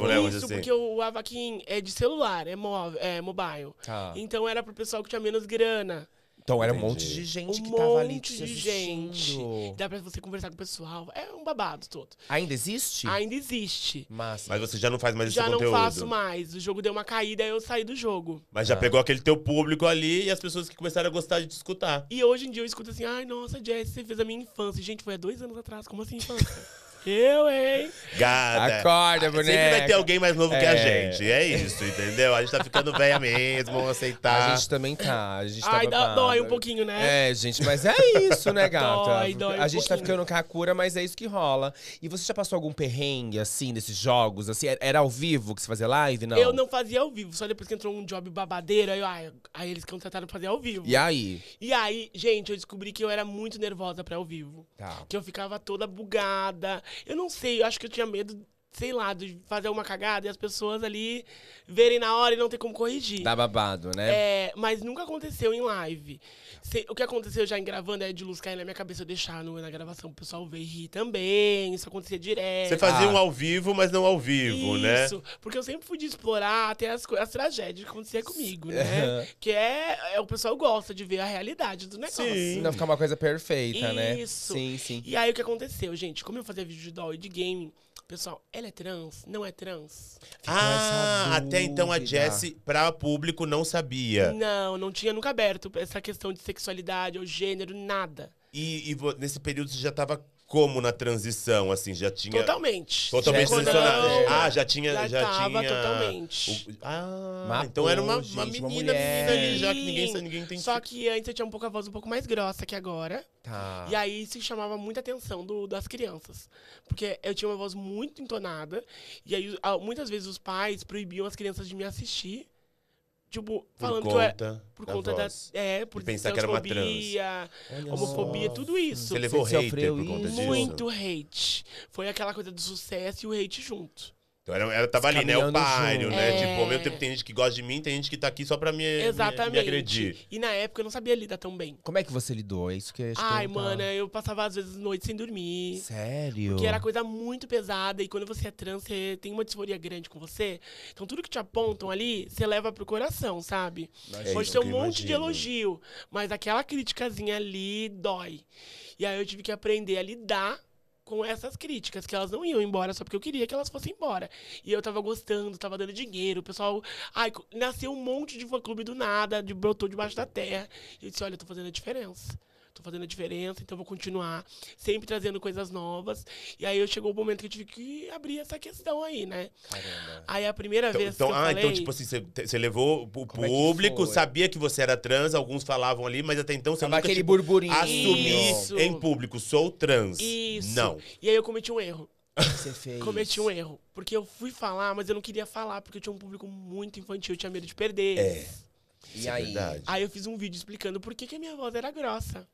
agressivo né? Isso, assim. porque o Avaquim é de celular, é, móvel, é mobile. Tá. Então era pro pessoal que tinha menos grana. Então era um monte de gente um que tava ali te de assistindo. gente. Dá pra você conversar com o pessoal. É um babado todo. Ainda existe? Ainda existe. Mas, mas você já não faz mais já esse conteúdo? Já não faço mais. O jogo deu uma caída, eu saí do jogo. Mas já ah. pegou aquele teu público ali e as pessoas que começaram a gostar de te escutar. E hoje em dia eu escuto assim, ai, nossa, Jess, você fez a minha infância. Gente, foi há dois anos atrás, como assim infância? Eu, hein? Gata. Acorda, boneca. Sempre vai ter alguém mais novo é. que a é. gente. É isso, entendeu? A gente tá ficando velha mesmo, aceitar. A gente também tá. A gente tá Ai, dá, dói um pouquinho, né? É, gente, mas é isso, né, gata? Dói, dói a gente tá pouquinho. tá ficando com a cura, mas é isso que rola. E você já passou algum perrengue, assim, desses jogos? Assim, é, era ao vivo que você fazia live, não? Eu não fazia ao vivo, só depois que entrou um job babadeiro, aí, aí, aí eles contrataram pra fazer ao vivo. E aí? E aí, gente, eu descobri que eu era muito nervosa pra ao vivo. Tá. Que eu ficava toda bugada. Eu não sei, eu acho que eu tinha medo sei lá, de fazer uma cagada e as pessoas ali verem na hora e não ter como corrigir. Dá babado, né? É, mas nunca aconteceu em live. Se, o que aconteceu já em gravando é de luz cair na minha cabeça, eu deixar no, na gravação o pessoal ver e rir também. Isso acontecia direto. Você fazia ah. um ao vivo, mas não ao vivo, isso, né? Isso, porque eu sempre fui de explorar até as, as tragédias que acontecia comigo, né? que é, é, O pessoal gosta de ver a realidade do negócio. Sim. Não ficar uma coisa perfeita, isso. né? Isso. Sim, sim. E aí o que aconteceu, gente? Como eu fazia vídeo de doll e de game Pessoal, ela é trans? Não é trans? ah, até então a Jessie, para público, não sabia. Não, não tinha nunca aberto essa questão de sexualidade ou gênero, nada. E, e nesse período você já estava como na transição, assim, já tinha. Totalmente. Totalmente já transicionado. ah, já tinha. Já, já tinha... totalmente. O... Ah, então era uma, gente, uma menina, uma menina ali já que ninguém, ninguém tem. Só que antes eu tinha um pouco a voz um pouco mais grossa que agora. Tá. E aí isso chamava muita atenção do, das crianças. Porque eu tinha uma voz muito entonada. E aí muitas vezes os pais proibiam as crianças de me assistir tipo, falando que eu era. É- por da conta voz. da. É, por de pensar que era uma trans. Homofobia, nossa. tudo isso. Você levou Você hater por conta disso? Muito hate. Foi aquela coisa do sucesso e o hate junto. Então era, era tava ali, né? O páreo, né? É... Tipo, ao mesmo tempo tem gente que gosta de mim, tem gente que tá aqui só pra me, Exatamente. me, me agredir. E na época eu não sabia lidar tão bem. Como é que você lidou? É isso que eu acho Ai, que eu mano, eu passava às vezes noites sem dormir. Sério? Porque era coisa muito pesada. E quando você é trans, você tem uma disforia grande com você. Então tudo que te apontam ali, você leva pro coração, sabe? É Pode ter um monte imagino. de elogio. Mas aquela criticazinha ali dói. E aí eu tive que aprender a lidar com essas críticas, que elas não iam embora só porque eu queria que elas fossem embora. E eu tava gostando, tava dando dinheiro, o pessoal. Ai, nasceu um monte de fã-clube do nada, de brotou debaixo da terra. E eu disse: olha, eu tô fazendo a diferença tô fazendo a diferença, então vou continuar sempre trazendo coisas novas. E aí eu chegou o momento que eu tive que abrir essa questão aí, né? Caramba. Aí a primeira então, vez então, que ah, então, falei... então tipo assim, você levou o público, é que sabia que você era trans, alguns falavam ali, mas até então você Tava nunca aquele tipo, burburinho. assumir Isso. em público, sou trans. Isso. Não. E aí eu cometi um erro. Você fez. Cometi um erro. Porque eu fui falar, mas eu não queria falar, porque eu tinha um público muito infantil, eu tinha medo de perder. É. E é aí? aí eu fiz um vídeo explicando por que, que a minha voz era grossa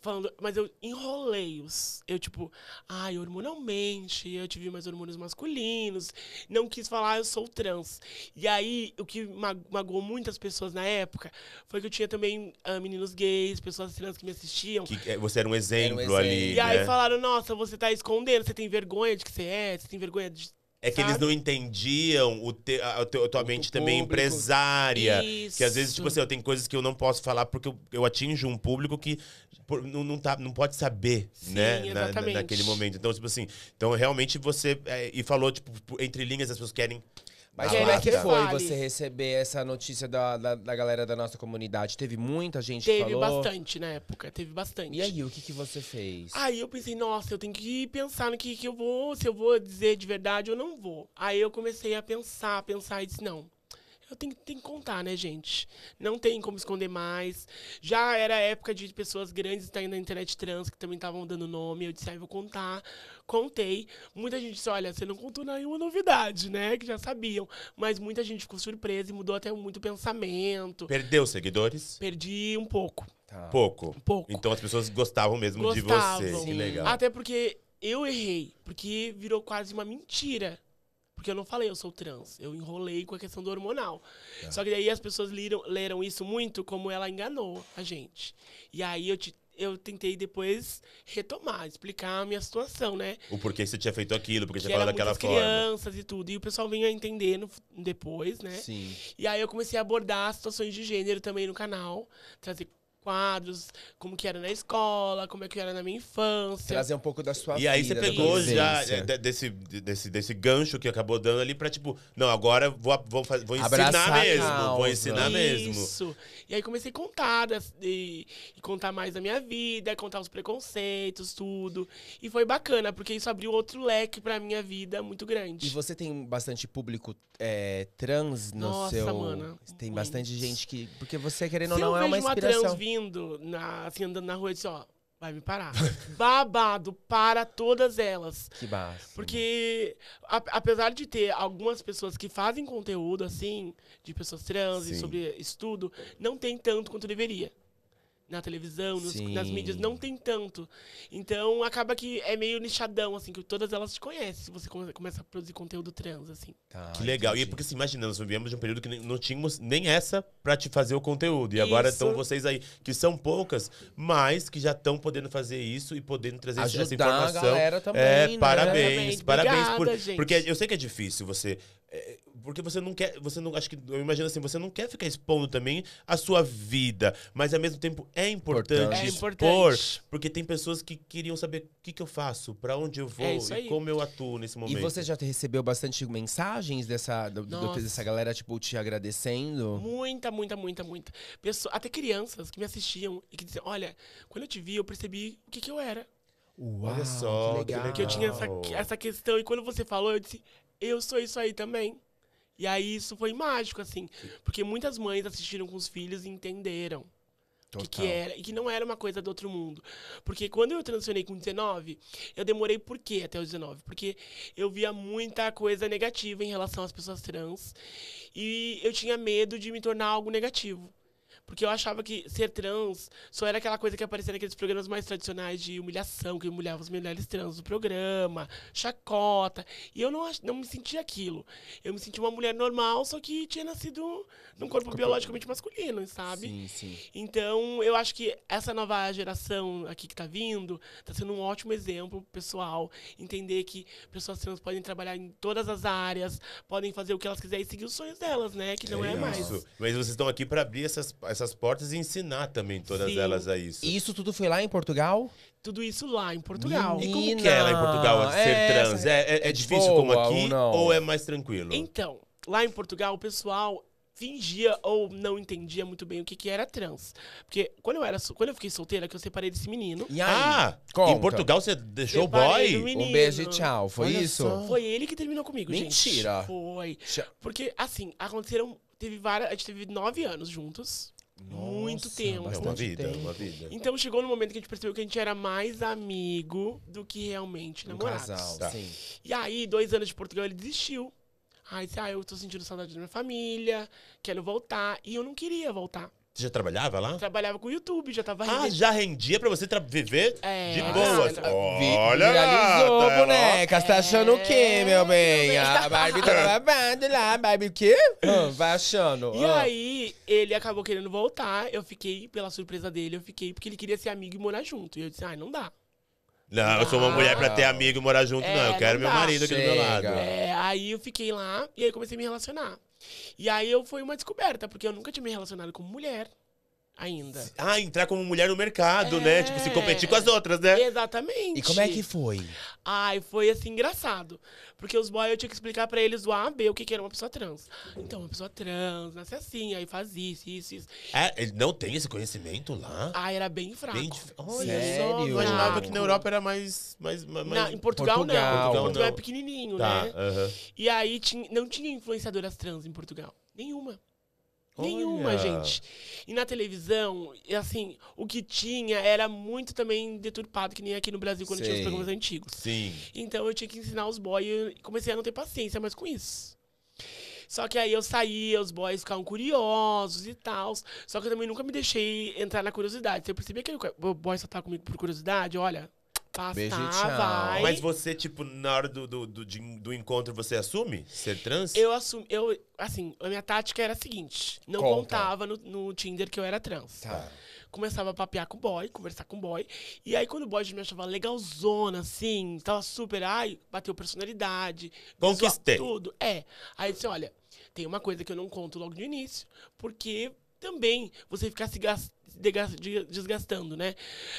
falando, mas eu enrolei os. Eu, tipo, ai, hormonalmente, eu tive mais hormônios masculinos, não quis falar, eu sou trans. E aí, o que magoou muitas pessoas na época foi que eu tinha também ah, meninos gays, pessoas trans que me assistiam. Que, você era um exemplo, era um exemplo ali. E né? aí falaram, nossa, você tá escondendo, você tem vergonha de que você é, você tem vergonha de é que eles não entendiam o te, a, a tua mente também empresária. Isso. Que às vezes, tipo assim, eu tenho coisas que eu não posso falar porque eu, eu atinjo um público que por, não, não, tá, não pode saber, Sim, né? Na, na, naquele momento. Então, tipo assim, então realmente você. É, e falou, tipo, entre linhas, as pessoas querem mas como é que foi você receber essa notícia da, da, da, galera da nossa comunidade? Teve muita gente teve que falou? Teve bastante na época, teve bastante. E aí, o que, que você fez? Aí eu pensei, nossa, eu tenho que pensar no que, que eu vou, se eu vou dizer de verdade ou não vou. Aí eu comecei a pensar, a pensar e disse, não, eu tenho, tenho que contar, né, gente? Não tem como esconder mais. Já era época de pessoas grandes estarem na internet trans que também estavam dando nome. Eu disse, ah, vou contar. Contei. Muita gente disse, olha, você não contou nenhuma novidade, né? Que já sabiam. Mas muita gente ficou surpresa e mudou até muito o pensamento. Perdeu seguidores? Perdi um pouco. Tá. Pouco. Um pouco. Então as pessoas gostavam mesmo gostavam. de você. Que legal. Até porque eu errei, porque virou quase uma mentira porque eu não falei eu sou trans. Eu enrolei com a questão do hormonal. É. Só que daí as pessoas liram, leram isso muito como ela enganou a gente. E aí eu te, eu tentei depois retomar, explicar a minha situação, né? O porquê você tinha feito aquilo, porque que você falou daquela forma. crianças e tudo. E o pessoal vinha entendendo depois, né? Sim. E aí eu comecei a abordar situações de gênero também no canal, trazer quadros, como que era na escola, como é que era na minha infância. Trazer um pouco da sua e vida. E aí você pegou já é, desse, desse, desse gancho que acabou dando ali pra tipo, não, agora vou, vou, vou ensinar Abraçar mesmo. Vou ensinar mesmo. Isso. E aí comecei a contar e, e contar mais da minha vida, contar os preconceitos, tudo. E foi bacana, porque isso abriu outro leque pra minha vida muito grande. E você tem bastante público é, trans no Nossa, seu. Mano, tem muito. bastante gente que. Porque você, querendo ou não, é uma inspiração. Uma trans vindo, indo, na, assim, andando na rua, eu disse, ó, vai me parar. Babado para todas elas. Que basta. Porque, a, apesar de ter algumas pessoas que fazem conteúdo, assim, de pessoas trans Sim. e sobre estudo, não tem tanto quanto deveria na televisão, nos, nas mídias, não tem tanto. Então acaba que é meio nichadão, assim, que todas elas te conhecem se você começa a produzir conteúdo trans, assim. Ah, que legal. Entendi. E porque, assim, imagina, nós vivíamos de um período que não tínhamos nem essa pra te fazer o conteúdo. E isso. agora estão vocês aí, que são poucas, mas que já estão podendo fazer isso e podendo trazer Ajudar essa informação. A galera também, é, né? parabéns, Exatamente. parabéns. Obrigada, por, gente. Porque eu sei que é difícil você. É, porque você não quer, você não, acho que, eu imagino assim, você não quer ficar expondo também a sua vida, mas ao mesmo tempo é importante, é importante. expor, porque tem pessoas que queriam saber o que, que eu faço, para onde eu vou é e como eu atuo nesse momento. E você já recebeu bastante mensagens dessa, do, do, dessa galera, tipo, te agradecendo? Muita, muita, muita, muita. Pessoa, até crianças que me assistiam e que diziam, olha, quando eu te vi, eu percebi o que, que eu era. Uau, Olha só, que legal. Que eu tinha essa, essa questão, e quando você falou, eu disse, eu sou isso aí também. E aí isso foi mágico, assim. Porque muitas mães assistiram com os filhos e entenderam. O que, que, era, e que não era uma coisa do outro mundo. Porque quando eu transicionei com 19, eu demorei por quê até os 19? Porque eu via muita coisa negativa em relação às pessoas trans. E eu tinha medo de me tornar algo negativo. Porque eu achava que ser trans só era aquela coisa que aparecia naqueles programas mais tradicionais de humilhação, que humilhava as mulheres trans do programa, chacota. E eu não, não me sentia aquilo. Eu me sentia uma mulher normal, só que tinha nascido num corpo, biologicamente masculino, sabe? Sim, sim. Então, eu acho que essa nova geração aqui que tá vindo tá sendo um ótimo exemplo pessoal entender que pessoas trans podem trabalhar em todas as áreas, podem fazer o que elas quiserem e seguir os sonhos delas, né? Que não é, é mais. Mas vocês estão aqui para abrir essas essas portas e ensinar também todas Sim. elas a isso. E isso tudo foi lá em Portugal? Tudo isso lá em Portugal. Menina. E como que é lá em Portugal ser trans? É, é, é, é difícil boa, como aqui ou, ou é mais tranquilo? Então, lá em Portugal o pessoal fingia ou não entendia muito bem o que, que era trans. Porque quando eu era quando eu fiquei solteira, que eu separei desse menino. E aí? Ah, Conta. em Portugal você deixou o boy? Um beijo e tchau, foi Olha isso? Só. Foi ele que terminou comigo, Mentira. gente. Mentira. Foi. Porque, assim, aconteceram... Teve várias... A gente teve nove anos juntos muito tempo. É uma vida, tempo. É uma vida. Então chegou no momento que a gente percebeu que a gente era mais amigo do que realmente namorado. casal, tá. sim. E aí, dois anos de Portugal, ele desistiu. Aí disse, ah, eu tô sentindo saudade da minha família, quero voltar. E eu não queria voltar. Você já trabalhava lá? Trabalhava com YouTube, já tava rendendo. Ah, já rendia pra você viver é, de boas. Ah, Olha! Viralizou, tá boneca. Você tá achando é, o quê, é, meu bem? A Barbie tá babando lá. Barbie o quê? Ah, vai achando. E ah. aí, ele acabou querendo voltar. Eu fiquei, pela surpresa dele, eu fiquei... Porque ele queria ser amigo e morar junto. E eu disse, ai, ah, não dá. Não, não, eu sou uma mulher pra ter amigo e morar junto, é, não. Eu é, quero meu marido Chega. aqui do meu lado. É, aí eu fiquei lá e aí comecei a me relacionar. E aí eu foi uma descoberta, porque eu nunca tinha me relacionado com mulher ainda. Ah, entrar como mulher no mercado, é... né? Tipo, se é. competir com as outras, né? Exatamente. E como é que foi? Ai, foi assim, engraçado. Porque os boys eu tinha que explicar pra eles o A, B, o que, que era uma pessoa trans. Então, uma pessoa trans, nasce assim, aí faz isso, isso, isso. É, ele não tem esse conhecimento lá? Ah, era bem fraco. Bem dif... Olha, Sério? Eu imaginava que na Europa era mais. mais, mais... Na, em Portugal, Portugal não. Portugal, Portugal não. é pequenininho, tá, né? Uh -huh. E aí tinha, não tinha influenciadoras trans em Portugal. Nenhuma. Olha. Nenhuma, gente. E na televisão, assim, o que tinha era muito também deturpado, que nem aqui no Brasil, quando Sim. tinha os programas antigos. Sim. Então eu tinha que ensinar os boys e comecei a não ter paciência mais com isso. Só que aí eu saía, os boys ficavam curiosos e tal. Só que eu também nunca me deixei entrar na curiosidade. Se eu percebia que o boy só tava comigo por curiosidade, olha, Beijo, tchau. Mas você, tipo, na hora do, do, do, do encontro, você assume ser trans? Eu assumi Eu, assim, a minha tática era a seguinte: não Conta. contava no, no Tinder que eu era trans. Tá. Começava a papear com o boy, conversar com o boy. E aí, quando o boy me achava legalzona, assim, tava super. Ai, bateu personalidade. Conquistei. Visual, tudo. É. Aí eu disse: olha, tem uma coisa que eu não conto logo no início, porque também você ficar se gastando desgastando, né?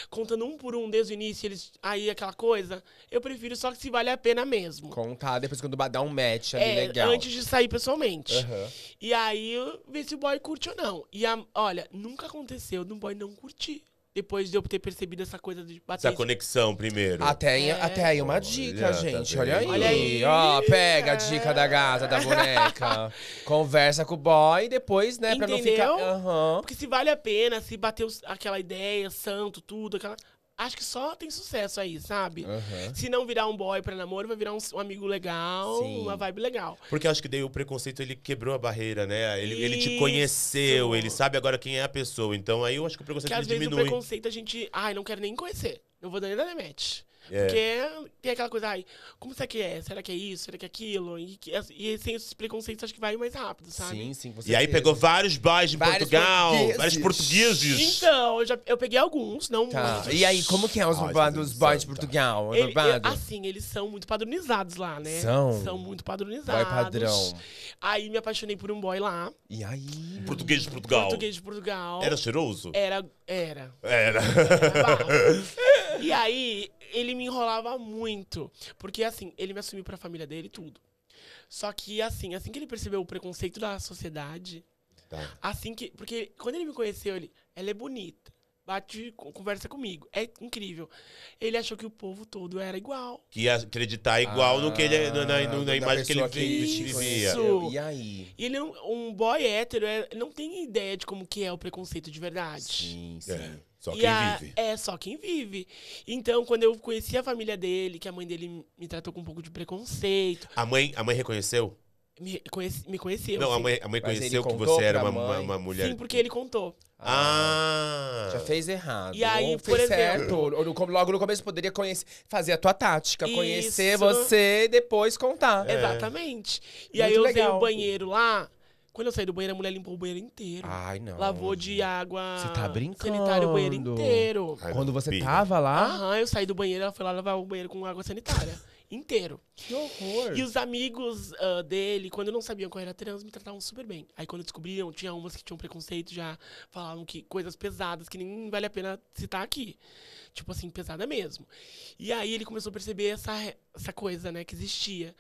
Contando um por um desde o início, eles aí aquela coisa. Eu prefiro só que se vale a pena mesmo. Contar depois quando dá um match ali é, legal. Antes de sair pessoalmente. Uhum. E aí ver se o boy curte ou não. E a, olha, nunca aconteceu de um boy não curtir depois de eu ter percebido essa coisa de bater. Essa conexão primeiro. Até, é. até aí uma dica, Olha, gente. Tá Olha aí. Olha aí. Ó, pega a dica da gata, da boneca. Conversa com o boy e depois, né, Entendeu? pra não ficar. Uhum. Porque se vale a pena, se bateu aquela ideia, santo, tudo, aquela acho que só tem sucesso aí, sabe? Uhum. Se não virar um boy pra namoro, vai virar um, um amigo legal, Sim. uma vibe legal. Porque acho que daí o preconceito ele quebrou a barreira, né? Ele, ele te conheceu, ele sabe agora quem é a pessoa. Então aí eu acho que o preconceito diminui. às vezes, diminui. O preconceito a gente. Ai, não quero nem conhecer. Não vou dar nem match. É. Porque tem aquela coisa, ai, como será que é? Será que é isso? Será que é aquilo? E, e, assim, e sem esses preconceitos, acho que vai mais rápido, sabe? Sim, sim. e aí pegou vários boys de vários Portugal, portugueses. vários portugueses. Então, eu, já, eu peguei alguns, não tá. muitos. E aí, como que é os, boys de tá. Portugal? Ele, assim, eles são muito padronizados lá, né? São. São muito padronizados. Boy padrão. Aí me apaixonei por um boy lá. E aí? Português de Portugal. Português de Portugal. Era cheiroso? Era. Era. Era. era E aí, ele me enrolava muito. Porque, assim, ele me assumiu pra família dele tudo. Só que, assim, assim que ele percebeu o preconceito da sociedade, tá. assim que. Porque quando ele me conheceu, ele. Ela é bonita. Bate, conversa comigo. É incrível. Ele achou que o povo todo era igual. Que ia acreditar igual ah, no que ele, na, ah, na, na, na imagem que ele vivia. Isso. E aí? E ele, é um boy hétero, é, não tem ideia de como que é o preconceito de verdade. Sim, sim. É. Só quem a, vive. É, só quem vive. Então, quando eu conheci a família dele, que a mãe dele me tratou com um pouco de preconceito. A mãe, a mãe reconheceu? Me, conheci, me conheceu. Não, sim. a mãe, a mãe conheceu que você era uma, uma, uma, mulher. Sim, porque ele contou. Ah. ah. Já fez errado. E aí, ou por exemplo. Certo, ou logo no começo poderia conhecer, fazer a tua tática, Isso. conhecer você e depois contar. É. Exatamente. E é. Muito aí eu legal. usei o banheiro lá quando eu saí do banheiro, a mulher limpou o banheiro inteiro. Ai, não. Lavou de água. Você tá brincando? Sanitário o banheiro inteiro. Ai, Quando você tava lá? Aham, eu saí do banheiro, ela foi lá lavar o banheiro com água sanitária. inteiro. Que horror! E os amigos uh, dele, quando não sabiam qual era trans, me tratavam super bem. Aí quando descobriam, tinha umas que tinham preconceito, já falavam que coisas pesadas que nem vale a pena citar aqui. Tipo assim, pesada mesmo. E aí ele começou a perceber essa, essa coisa, né, que existia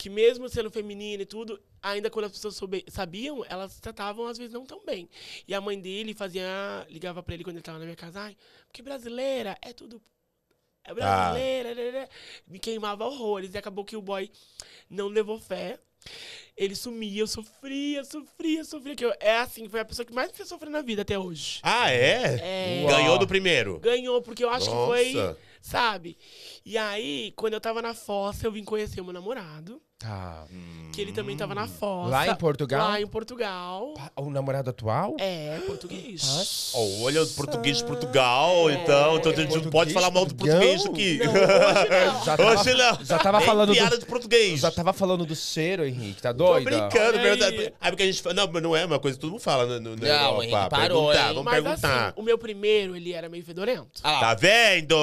que mesmo sendo feminina e tudo, ainda quando as pessoas soube, sabiam, elas tratavam às vezes não tão bem. E a mãe dele fazia, ligava para ele quando ele tava na minha casa, ai, porque brasileira é tudo é brasileira, ah. Né, né, né. me queimava horrores e acabou que o boy não levou fé. Ele sumia, eu sofria, sofria, sofria. Que eu, é assim, foi a pessoa que mais me sofreu na vida até hoje. Ah, é? é ganhou do primeiro? Ganhou, porque eu acho Nossa. que foi. Sabe? E aí, quando eu tava na fossa, eu vim conhecer o meu namorado. Tá. Hum. Que ele também tava na fossa. Lá em Portugal? Lá em Portugal. O namorado atual? É, português. Olha, português de Portugal, é. então. então. Então a gente não pode falar mal do português aqui. Não, hoje Já tava, Hoje não. já tava falando piada do... de português. Já tava falando do cheiro, Henrique. Tá Tô brincando, verdade. aí. Aí porque a gente não, mas não é uma coisa que todo mundo fala né, no, no, Não, Henrique, parou, Perguntar, vamos Mas assim, perguntar. assim, o meu primeiro, ele era meio fedorento. Ah Tá vendo?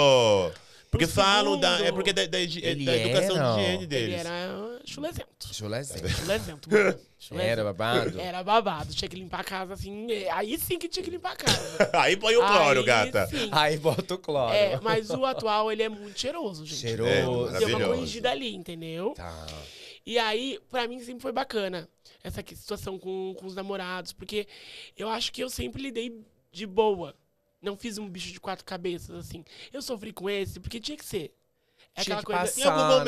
Porque falam da. É porque da, da, da, é da educação era, de higiene deles. Ele era chulezento. Chulezento. Chulezento. Era babado? Era babado. Tinha que limpar a casa assim. É, aí sim que tinha que limpar a casa. aí põe o cloro, aí, gata. Sim. Aí bota o cloro. É, mas o atual, ele é muito cheiroso, gente. Cheiroso. É, Deu uma corrigida ali, entendeu? Tá. E aí, pra mim, sempre foi bacana essa situação com, com os namorados, porque eu acho que eu sempre lidei de boa não fiz um bicho de quatro cabeças, assim. Eu sofri com esse porque tinha que ser. É aquela coisa. Passar, em algum né?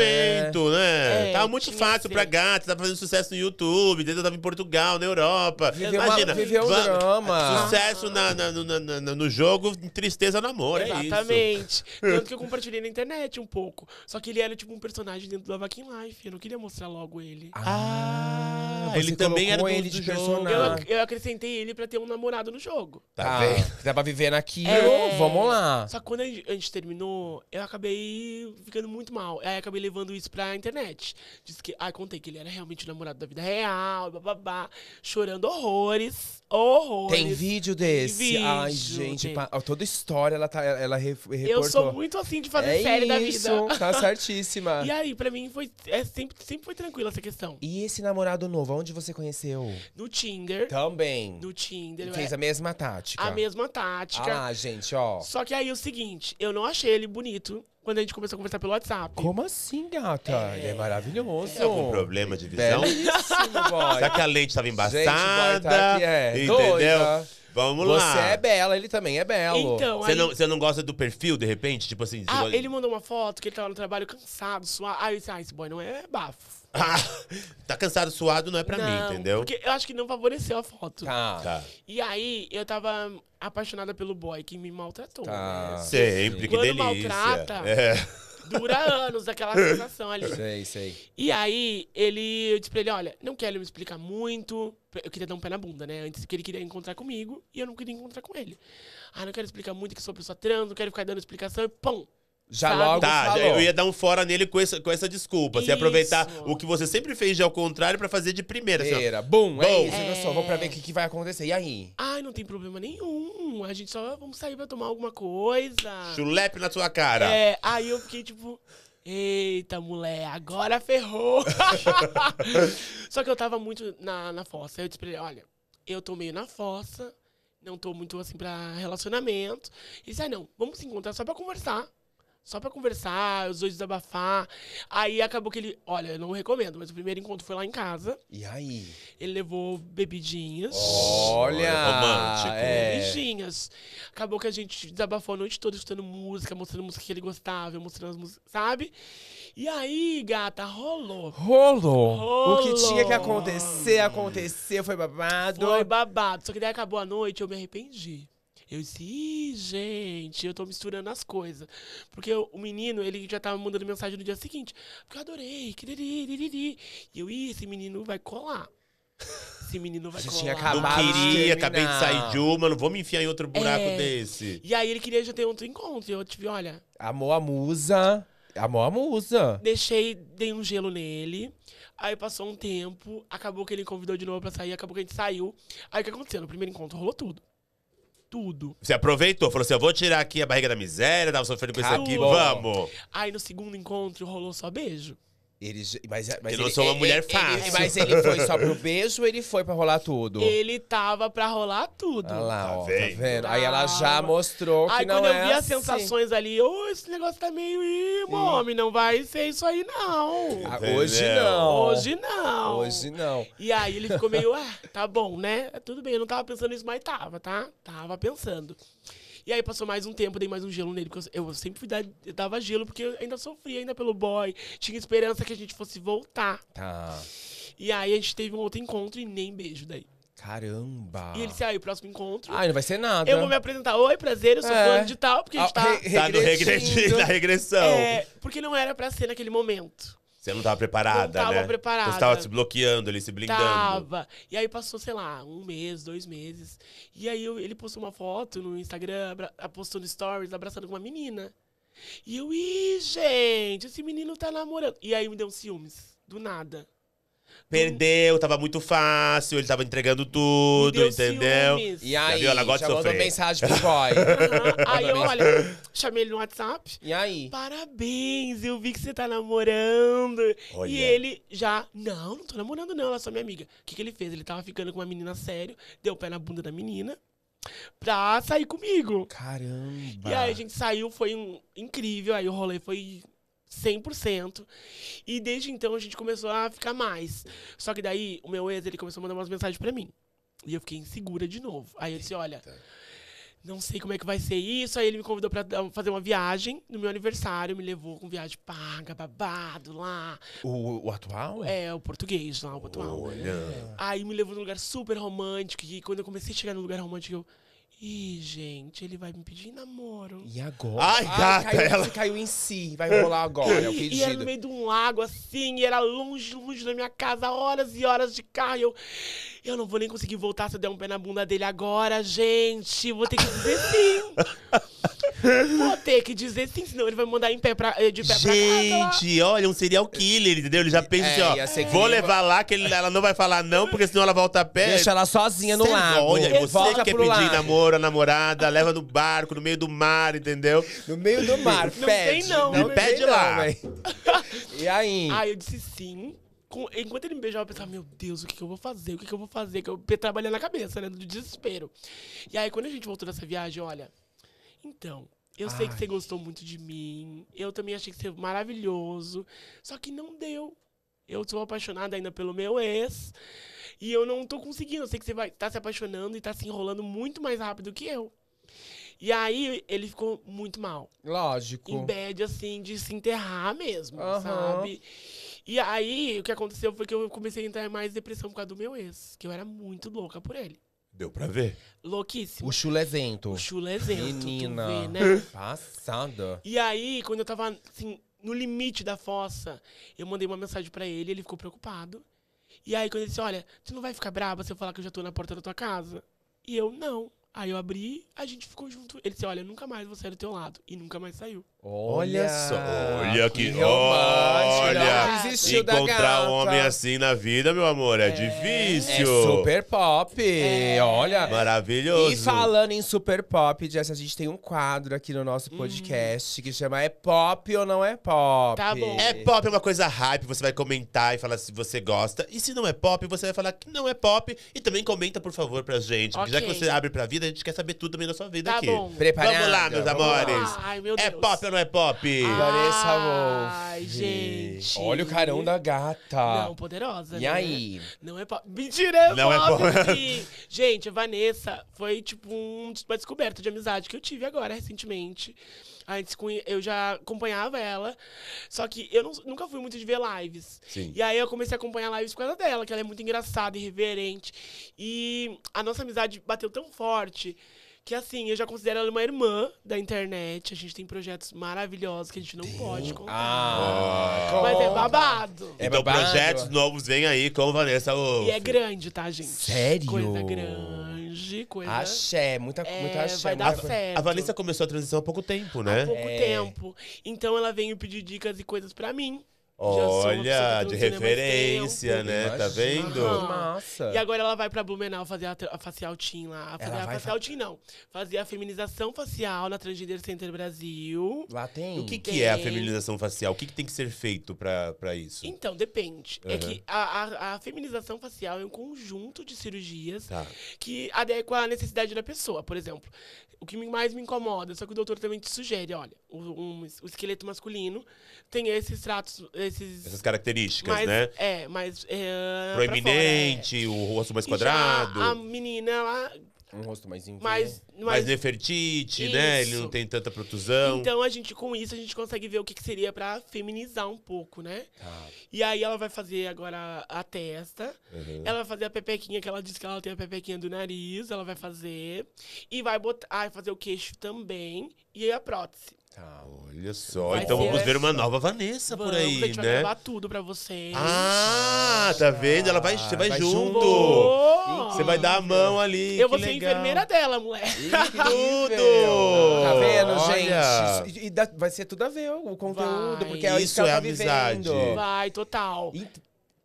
momento, né? né? É, tava muito fácil pra gata, tava fazendo sucesso no YouTube, eu Tava em Portugal, na Europa. Viveu Imagina. Uma, viveu um drama. Sucesso ah. na, na, na, na, no jogo, tristeza no amor. É Exatamente. É Tanto que eu compartilhei na internet um pouco. Só que ele era tipo um personagem dentro do Avakin Life. Eu não queria mostrar logo ele. ah. ah. Ah, ele também era do, ele de personagem. Eu, eu acrescentei ele pra ter um namorado no jogo. Tá ah. vendo? Dá pra viver naquilo, é... vamos lá. Só que quando a gente, terminou, eu acabei ficando muito mal. Aí acabei levando isso pra internet. Disse que, ah, contei que ele era realmente o namorado da vida real, bababá. Chorando horrores, horrores. Tem vídeo desse? Tem vídeo, Ai, gente, toda história ela, tá, ela re, reportou. Eu sou muito assim de fazer é série isso, da vida. tá certíssima. e aí, pra mim, foi, é, sempre, sempre foi tranquila essa questão. E esse namorado novo, Onde você conheceu? No Tinder. Também. No Tinder. É fez é. a mesma tática. A mesma tática. Ah, gente, ó. Só que aí é o seguinte, eu não achei ele bonito quando a gente começou a conversar pelo WhatsApp. Como assim, gata? É. Ele é maravilhoso. É algum problema de visão? Belíssimo, boy. Será que a lente estava embaçada? Gente, boy, tá aqui, é. Entendeu? Doida. Vamos lá. Você é bela, ele também é belo. Então, você, aí... não, você não gosta do perfil, de repente? Tipo assim. Ah, gosta... ele mandou uma foto que ele tava no trabalho cansado, suado. Aí eu disse, ah, esse boy não é bafo. Ah, tá cansado, suado, não é pra não, mim, entendeu? Porque eu acho que não favoreceu a foto. Tá. tá. E aí, eu tava apaixonada pelo boy que me maltratou. Tá. Né? Sempre, que delícia. maltrata, é. dura anos aquela sensação ali. Sei, sei. E aí, ele, eu disse pra ele, olha, não quero me explicar muito. Eu queria dar um pé na bunda, né? Antes que ele queria encontrar comigo e eu não queria encontrar com ele. Ah, não quero explicar muito que sou pessoa trans, não quero ficar dando explicação e pum! Já Sabe? logo tá, falou. eu ia dar um fora nele com essa, com essa desculpa. Você assim, aproveitar o que você sempre fez de ao contrário pra fazer de primeira. Assim, primeira, bum, é Bom. isso, eu só pra ver o que, que vai acontecer. E aí? Ai, não tem problema nenhum. A gente só vamos sair pra tomar alguma coisa. Chulepe na sua cara. É, aí eu fiquei tipo. Eita, mulher, agora ferrou. Só que eu tava muito na, na fossa. Eu disse pra ele, olha, eu tô meio na fossa, não tô muito assim pra relacionamento. e disse, ah, não, vamos se encontrar só pra conversar. Só pra conversar, os dois desabafar. Aí acabou que ele. Olha, eu não recomendo, mas o primeiro encontro foi lá em casa. E aí? Ele levou bebidinhas. Olha! Romântico. É. Bebidinhas. Acabou que a gente desabafou a noite toda escutando música, mostrando música que ele gostava, mostrando as músicas, sabe? E aí, gata, rolou. Rolou. rolou. O que tinha que acontecer, aconteceu, foi babado. Foi babado. Só que daí acabou a noite, eu me arrependi. Eu disse, Ih, gente, eu tô misturando as coisas. Porque o menino, ele já tava mandando mensagem no dia seguinte. Porque eu adorei, que E eu, Ih, esse menino vai colar. Esse menino vai colar. Tinha acabado não queria, acabei tá de sair de uma, não vou me enfiar em outro buraco é. desse. E aí ele queria já ter outro encontro. E eu tive, tipo, olha. Amou a musa. Amou a musa. Deixei, dei um gelo nele. Aí passou um tempo, acabou que ele convidou de novo pra sair, acabou que a gente saiu. Aí o que aconteceu? No primeiro encontro rolou tudo tudo. Você aproveitou, falou assim: eu vou tirar aqui a barriga da miséria, tava sofrendo com isso ah, aqui, vamos. Aí no segundo encontro rolou só beijo. Eles, mas, é, mas não sou uma é, é, ele, mulher fácil. Ele, mas ele foi só pro beijo ou ele foi pra rolar tudo? Ele tava pra rolar tudo. Ah lá, tá ó, tá vendo? Tá vendo? Aí ela ah. já mostrou que não é Aí quando eu vi as assim. sensações ali, ô, oh, esse negócio tá meio imo, homem, não vai ser isso aí não. Ah, hoje não. Hoje não. Hoje não. E aí ele ficou meio, ah, tá bom, né? Tudo bem, eu não tava pensando nisso, mas tava, tá? Tava pensando. E aí passou mais um tempo, dei mais um gelo nele, porque eu, eu sempre fui dar, eu dava gelo, porque eu ainda sofria ainda pelo boy. Tinha esperança que a gente fosse voltar. Tá. E aí a gente teve um outro encontro e nem beijo daí. Caramba! E ele disse, aí, ah, o próximo encontro. ah não vai ser nada. Eu vou me apresentar. Oi, prazer, eu sou é. fulano de tal, porque a gente ah, tá. Re tá no regressão. É, porque não era pra ser naquele momento. Você não tava preparada, não tava né? preparada. Você tava se bloqueando ali, se blindando. Tava. E aí passou, sei lá, um mês, dois meses. E aí eu, ele postou uma foto no Instagram, postou no Stories, abraçando com uma menina. E eu, ih, gente, esse menino tá namorando. E aí me deu ciúmes, do nada. Perdeu, tava muito fácil, ele tava entregando tudo, entendeu? ciúmes. E aí, viu? Ela gosta já de mandou mensagem pro boy. Aí eu, olha, chamei ele no WhatsApp. e aí? Parabéns, eu vi que você tá namorando. Olha. E ele já, não, não tô namorando não, ela é só minha amiga. O que, que ele fez? Ele tava ficando com uma menina sério, deu o pé na bunda da menina pra sair comigo. Caramba. E aí a gente saiu, foi um- incrível, aí o rolê foi 100%. E desde então a gente começou a ficar mais. Só que daí o meu ex, ele começou a mandar umas mensagens para mim. E eu fiquei insegura de novo. Aí eu disse, olha, não sei como é que vai ser isso. Aí ele me convidou para fazer uma viagem no meu aniversário, me levou com viagem paga, babado lá. O, o atual? É? é, o português lá, o atual. Olha. Aí me levou num lugar super romântico. E quando eu comecei a chegar no lugar romântico, eu Ih, gente, ele vai me pedir namoro. E agora? Ai, gata, Ai, caiu, ela caiu em si. Vai rolar agora, é o pedido. E era no meio de um lago, assim, e era longe, longe da minha casa, horas e horas de carro. eu, eu não vou nem conseguir voltar se eu der um pé na bunda dele agora, gente. Vou ter que dizer sim. Vou ter que dizer sim, senão ele vai me mandar em pé pra, eh, de pé Gente, pra olha, um serial killer, entendeu? Ele já pensa assim, é, assim, ó, vou levar lá, que ele, ela não vai falar não, porque senão ela volta a pé. Deixa ela sozinha no lago. Olha, você que quer pedir lago. namoro, a namorada, leva no barco, no meio do mar, entendeu? No meio do mar, não pede. Tem, não, não, pede não, lá. e aí? Aí eu disse sim enquanto ele me beijava, eu pensava, meu Deus, o que, que eu vou fazer? O que, que eu vou fazer? Que eu trabalhando na cabeça, né? Do desespero. E aí, quando a gente voltou dessa viagem, olha, então, eu sei que você gostou muito de mim. Eu também achei que você é maravilhoso. Só que não deu. Eu sou apaixonada ainda pelo meu ex. E eu não tô conseguindo. Eu sei que você vai tá se apaixonando e tá se enrolando muito mais rápido que eu. E aí ele ficou muito mal. Lógico. Em bad, assim, de se enterrar mesmo, uhum. sabe? E aí o que aconteceu foi que eu comecei a entrar mais depressão por causa do meu ex, que eu era muito louca por ele. Deu pra ver? Louquíssimo. O chulezento. É o chulezento. É Menina. Vê, né? Passada. E aí, quando eu tava, assim, no limite da fossa, eu mandei uma mensagem para ele, ele ficou preocupado. E aí, quando ele disse, olha, tu não vai ficar brava se eu falar que eu já tô na porta da tua casa? E eu, não. Aí eu abri, a gente ficou junto. Ele disse: Olha, nunca mais vou sair é do teu lado. E nunca mais saiu. Olha, olha só. Olha que. que olha. encontrar um homem assim na vida, meu amor, é, é difícil. É super pop. É. Olha. Maravilhoso. E falando em super pop, Jess, a gente tem um quadro aqui no nosso hum. podcast hum. que chama É Pop ou Não É Pop? Tá bom. É pop é uma coisa hype, você vai comentar e falar se você gosta. E se não é pop, você vai falar que não é pop. E também comenta, por favor, pra gente. Okay. Já que você abre pra vida vida, a gente quer saber tudo também da sua vida tá aqui. Bom. Vamos lá, meus Vamos amores. Lá. Ai, meu é Deus. É pop ou não é pop? Vanessa essa Ai, gente. Olha o carão da gata. Não, poderosa. E né? aí? Não é pop. Mentira, é não pop. É pop. gente, a Vanessa foi tipo um, uma descoberta de amizade que eu tive agora, recentemente. A gente conhe... Eu já acompanhava ela, só que eu não, nunca fui muito de ver lives. Sim. E aí eu comecei a acompanhar lives por causa dela, que ela é muito engraçada, irreverente. E a nossa amizade bateu tão forte que assim, eu já considero ela uma irmã da internet. A gente tem projetos maravilhosos que a gente não pode contar. Ah, mas conta. é babado. É então, babado. projetos novos vêm aí com Vanessa E é grande, tá, gente? Sério? Coisa grande, coisa. Axé, muita, é, muita axé. Vai dar a, certo. A Vanessa começou a transição há pouco tempo, né? Há pouco é. tempo. Então ela veio pedir dicas e coisas para mim. Olha, de referência, né? Tá vendo? Aham. Massa. E agora ela vai pra Blumenau fazer a, a facial team lá. Fazer Ela a vai facial fa- team, não. Fazer a feminização facial na Transgender Center Brasil. Lá tem. O que, que é a feminização facial? O que, que tem que ser feito pra, pra isso? Então, depende. É que a, a, a feminização facial é um conjunto de cirurgias Tá. que adequa à necessidade da pessoa. Por exemplo, o que mais me incomoda, só que o doutor também te sugere, olha, o, um, o esqueleto masculino tem esses tratos, esses... Essas características, mais, né? É, mais... É, Proeminente, fora, é. o rosto mais quadrado. a menina, ela um rosto mais inverno. Mais nefertite, isso. né? Ele não tem tanta protusão. Então, a gente, com isso, a gente consegue ver o que, que seria para feminizar um pouco, né? Ah. E aí, ela vai fazer agora a testa. Uhum. Ela vai fazer a pepequinha, que ela disse que ela tem a pepequinha do nariz. Ela vai fazer. E vai botar, ah, fazer o queixo também. E aí, a prótese. Olha só. Vai então vamos ver uma assim. nova Vanessa vamos, por aí, a gente né? Vai gravar tudo pra vocês. Ah, tá vendo? Ela vai, você vai, vai junto. junto. Você vai dar a mão ali. Eu vou legal. ser enfermeira dela, moleque. Tudo. tá vendo, Olha. gente? E, e dá, vai ser tudo a ver o conteúdo, vai. porque é isso que ela tá é tá amizade. Vivendo. Vai, total.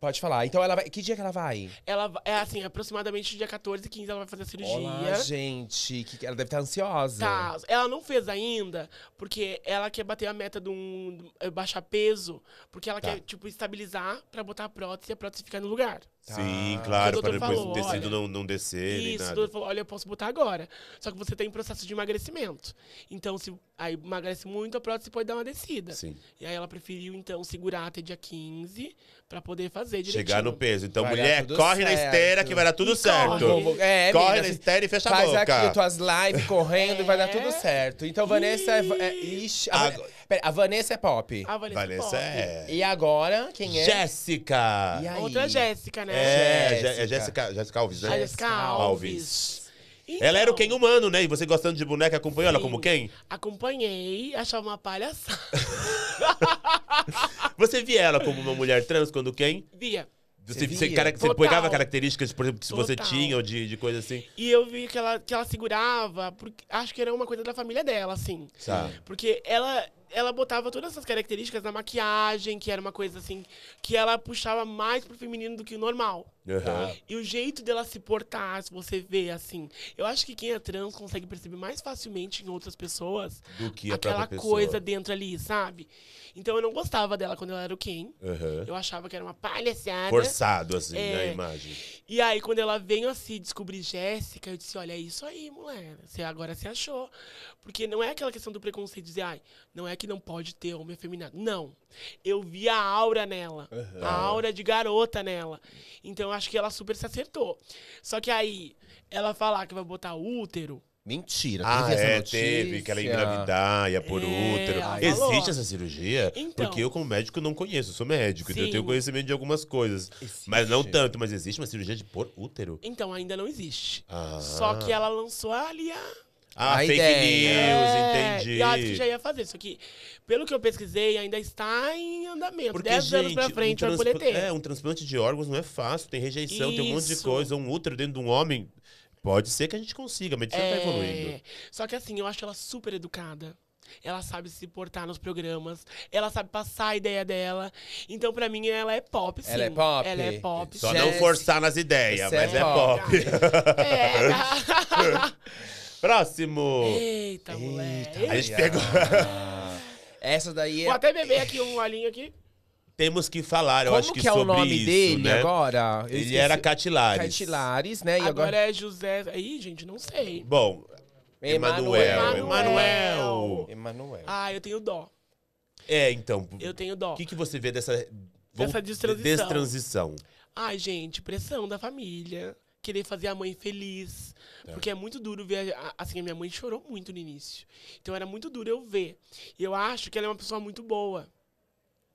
Pode falar. Então, ela vai... que dia que ela vai? Ela é assim, aproximadamente dia 14 e 15 ela vai fazer a cirurgia. Olá, gente. Que... Ela deve estar ansiosa. Tá. Ela não fez ainda, porque ela quer bater a meta de um baixar peso, porque ela tá. quer, tipo, estabilizar pra botar a prótese e a prótese ficar no lugar. Tá. Sim, claro, para depois falou, o tecido não, não descer. Isso, o doutor falou: olha, eu posso botar agora. Só que você tem processo de emagrecimento. Então, se aí emagrece muito, a prótese pode dar uma descida. Sim. E aí ela preferiu, então, segurar até dia 15 para poder fazer direitinho. Chegar no peso. Então, vai mulher, corre certo. na esteira que vai dar tudo e certo. Corre, é, corre na assim, esteira e fecha a boca. Faz aqui tuas lives é. correndo é. e vai dar tudo certo. Então, Vanessa é. é ixi, a, pera, a Vanessa é pop. A Vanessa, é Vanessa é. Pop. E agora, quem é? Jéssica! Outra Jéssica, né? É, é, Jéssica. é Jéssica, Alves, né? Jéssica Alves. Então, ela era o então- quem humano, né? E você gostando de boneca, acompanhou sim, ela como quem? Acompanhei, achava uma palhaçada. você via ela como uma mulher trans quando quem? Via. Você, você, cara, você pegava características, por exemplo, que Total. você tinha ou de, de coisa assim? E eu vi que ela, que ela segurava, porque, acho que era uma coisa da família dela, assim. Tá. Porque ela, ela botava todas essas características na maquiagem, que era uma coisa assim, que ela puxava mais pro feminino do que o normal. Uhum. E o jeito dela se portar, se você vê, assim. Eu acho que quem é trans consegue perceber mais facilmente em outras pessoas do que aquela coisa dentro ali, sabe? Então eu não gostava dela quando ela era o Ken. Uhum. Eu achava que era uma palhaçada. Forçado, assim, é... na imagem. E aí, quando ela veio assim descobrir Jéssica, eu disse: olha, é isso aí, mulher. Você agora se achou. Porque não é aquela questão do preconceito dizer, ai, não é que não pode ter homem afeminado. Não. Eu vi a aura nela. Uhum. A aura de garota nela. Então acho que ela super se acertou. Só que aí, ela falar que vai botar útero. Mentira, ah, teve é, teve, que ela ia engravidar, ia por é, útero. Ai, Existe falou. essa cirurgia? Então, porque eu, como médico, não conheço, eu sou médico, sim. então eu tenho conhecimento de algumas coisas. Existe. Mas não tanto, mas existe uma cirurgia de por útero? Então, ainda não existe. Ah. Só que ela lançou ali a. Ah, a fake ideia. news, é, entendi. Eu acho que já ia fazer, só que pelo que eu pesquisei, ainda está em andamento. Porque, Dez gente, anos pra frente um vai poder ter. É, um transplante de órgãos não é fácil, tem rejeição, Isso. tem um monte de coisa. Um útero dentro de um homem, pode ser que a gente consiga, a medicina tá é... tá evoluindo. Só que assim, eu acho ela super educada. Ela sabe se portar nos programas, ela sabe passar a ideia dela. Então, pra mim, ela é pop, sim. Ela é pop. Ela é pop. Só não forçar nas ideias, mas é, é pop. É. Próximo! Eita, moleque! a gente pegou. Essa daí é. Vou até beber aqui um alinho aqui. Temos que falar, eu Como acho que, que é sobre o nome isso, dele né? agora? Eu Ele era Catilares. Catilares, né? E agora, agora é José. Ih, gente, não sei. Bom, Emanuel. Emanuel. Emanuel. Ah, eu tenho dó. É, então. Eu tenho dó. O que, que você vê dessa. Dessa destransição. destransição? Ai, gente, pressão da família. Querer fazer a mãe feliz. É. Porque é muito duro ver. A, assim, a minha mãe chorou muito no início. Então era muito duro eu ver. E eu acho que ela é uma pessoa muito boa.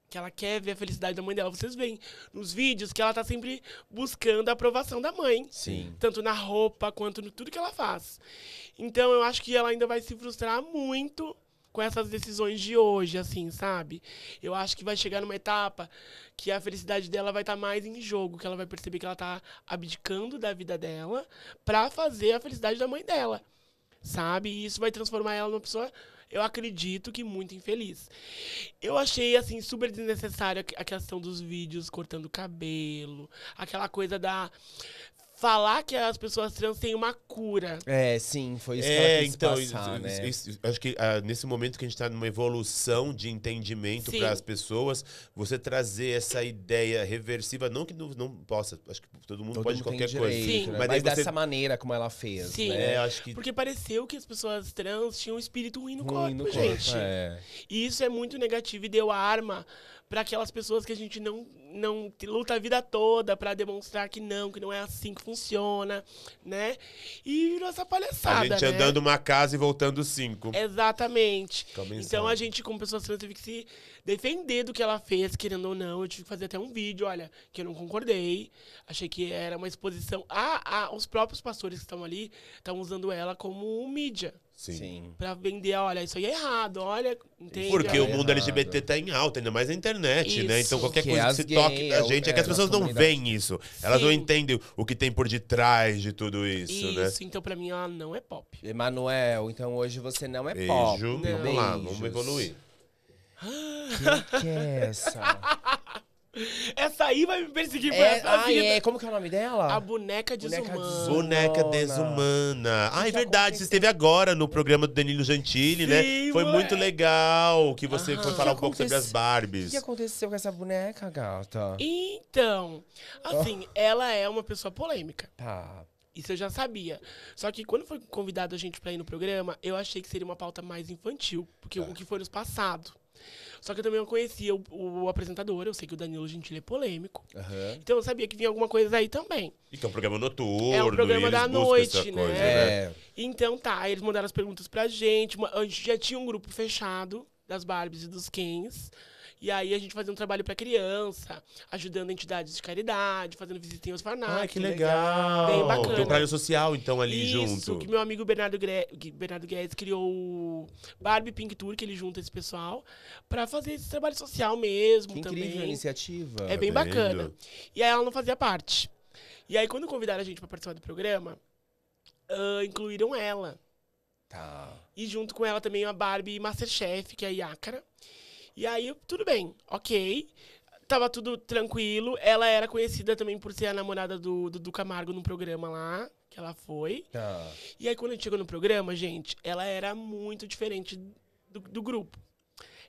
Que ela quer ver a felicidade da mãe dela. Vocês veem nos vídeos que ela tá sempre buscando a aprovação da mãe. Sim. Tanto na roupa quanto no tudo que ela faz. Então eu acho que ela ainda vai se frustrar muito com essas decisões de hoje, assim, sabe? Eu acho que vai chegar numa etapa que a felicidade dela vai estar tá mais em jogo, que ela vai perceber que ela tá abdicando da vida dela para fazer a felicidade da mãe dela, sabe? E isso vai transformar ela numa pessoa, eu acredito que muito infeliz. Eu achei, assim, super desnecessária a questão dos vídeos cortando cabelo, aquela coisa da falar que as pessoas trans têm uma cura. É, sim, foi isso que é, ela quis então, passar, isso, né? Isso, isso, acho que ah, nesse momento que a gente está numa evolução de entendimento para as pessoas, você trazer essa ideia reversiva, não que não, não possa, acho que todo mundo todo pode mundo qualquer direito, coisa, sim. Né? mas, mas você... dessa maneira como ela fez, sim. né? É, acho que... Porque pareceu que as pessoas trans tinham um espírito ruim no ruim corpo, no corpo gente. É. E isso é muito negativo e deu arma para aquelas pessoas que a gente não não luta a vida toda para demonstrar que não, que não é assim que funciona, né? E virou essa palhaçada, A gente né? andando uma casa e voltando cinco. Exatamente. Então a gente, como pessoas trans, teve que se defender do que ela fez, querendo ou não. Eu tive que fazer até um vídeo, olha, que eu não concordei. Achei que era uma exposição. Ah, ah os próprios pastores que estão ali estão usando ela como mídia. Sim. Sim. Pra vender, olha, isso aí é errado, olha, entende? Porque é o mundo errado. LGBT tá em alta, ainda mais na internet, isso. né? Então qualquer que coisa que se gay, toque da é gente é, é, que as é, pessoas não veem isso. Sim. Elas não entendem o que tem por detrás de tudo isso, isso. né? Isso, então pra mim ela ah, não é pop. Emanuel, então hoje você não é Beijo. pop. Não. Vamos lá, vamos evoluir. O ah. que, que é essa? Essa aí vai me perseguir por é, essa ai, vida. É, como que é o nome dela? A boneca desumana. Boneca desumana. Ah, é verdade. Você esteve agora no programa do Danilo Gentili, né? Sim, né? Foi ué. muito legal que você Aham. foi falar um pouco sobre as Barbies. O que aconteceu com essa boneca, gata? Então, oh. assim, oh. ela é uma pessoa polêmica. Tá. Isso eu já sabia. Só que quando foi convidado a gente pra ir no programa, eu achei que seria uma pauta mais infantil. Porque tá. o que foi nos passado. Só que eu também não conhecia o, o apresentador, eu sei que o Danilo Gentili é polêmico. Uhum. Então eu sabia que vinha alguma coisa aí também. E então, que é um programa noturno. É um programa da noite, né? Coisa, é. né? Então tá, eles mandaram as perguntas pra gente. A gente já tinha um grupo fechado das Barbies e dos Kens. E aí a gente fazia um trabalho para criança, ajudando entidades de caridade, fazendo visitas em orfanatos. Ah, que legal! Bem bacana. Tem um trabalho social, então, ali Isso, junto. Isso, que meu amigo Bernardo, Gre... Bernardo Guedes criou o Barbie Pink Tour, que ele junta esse pessoal, para fazer esse trabalho social mesmo que também. incrível a iniciativa. É bem bacana. E aí ela não fazia parte. E aí quando convidaram a gente para participar do programa, uh, incluíram ela. Tá. E junto com ela também a Barbie Masterchef, que é a Yakara. E aí, tudo bem, ok. Tava tudo tranquilo. Ela era conhecida também por ser a namorada do, do, do Camargo num programa lá, que ela foi. Ah. E aí, quando a gente chegou no programa, gente, ela era muito diferente do, do grupo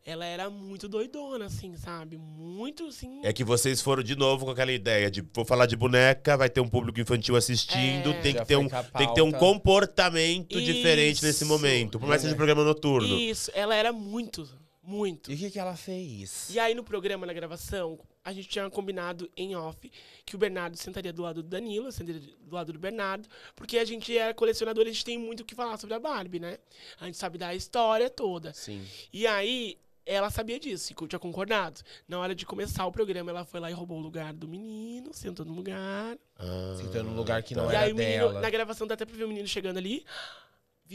ela era muito doidona, assim, sabe? Muito, assim... É que vocês foram de novo com aquela ideia de vou falar de boneca, vai ter um público infantil assistindo, é, tem, que ter um, tem que ter um comportamento Isso, diferente nesse momento, por mais que seja um programa noturno. Isso, ela era muito muito. E o que, que ela fez? E aí no programa, na gravação, a gente tinha combinado em off que o Bernardo sentaria do lado do Danilo, sentaria do lado do Bernardo, porque a gente é colecionador, a gente tem muito o que falar sobre a Barbie, né? A gente sabe da história toda. Sim. E aí ela sabia disso, e tinha concordado. Na hora de começar o programa, ela foi lá e roubou o lugar do menino, sentou no lugar. Ah, sentou no lugar que não e era aí, menino, dela. na gravação dá até pra ver o menino chegando ali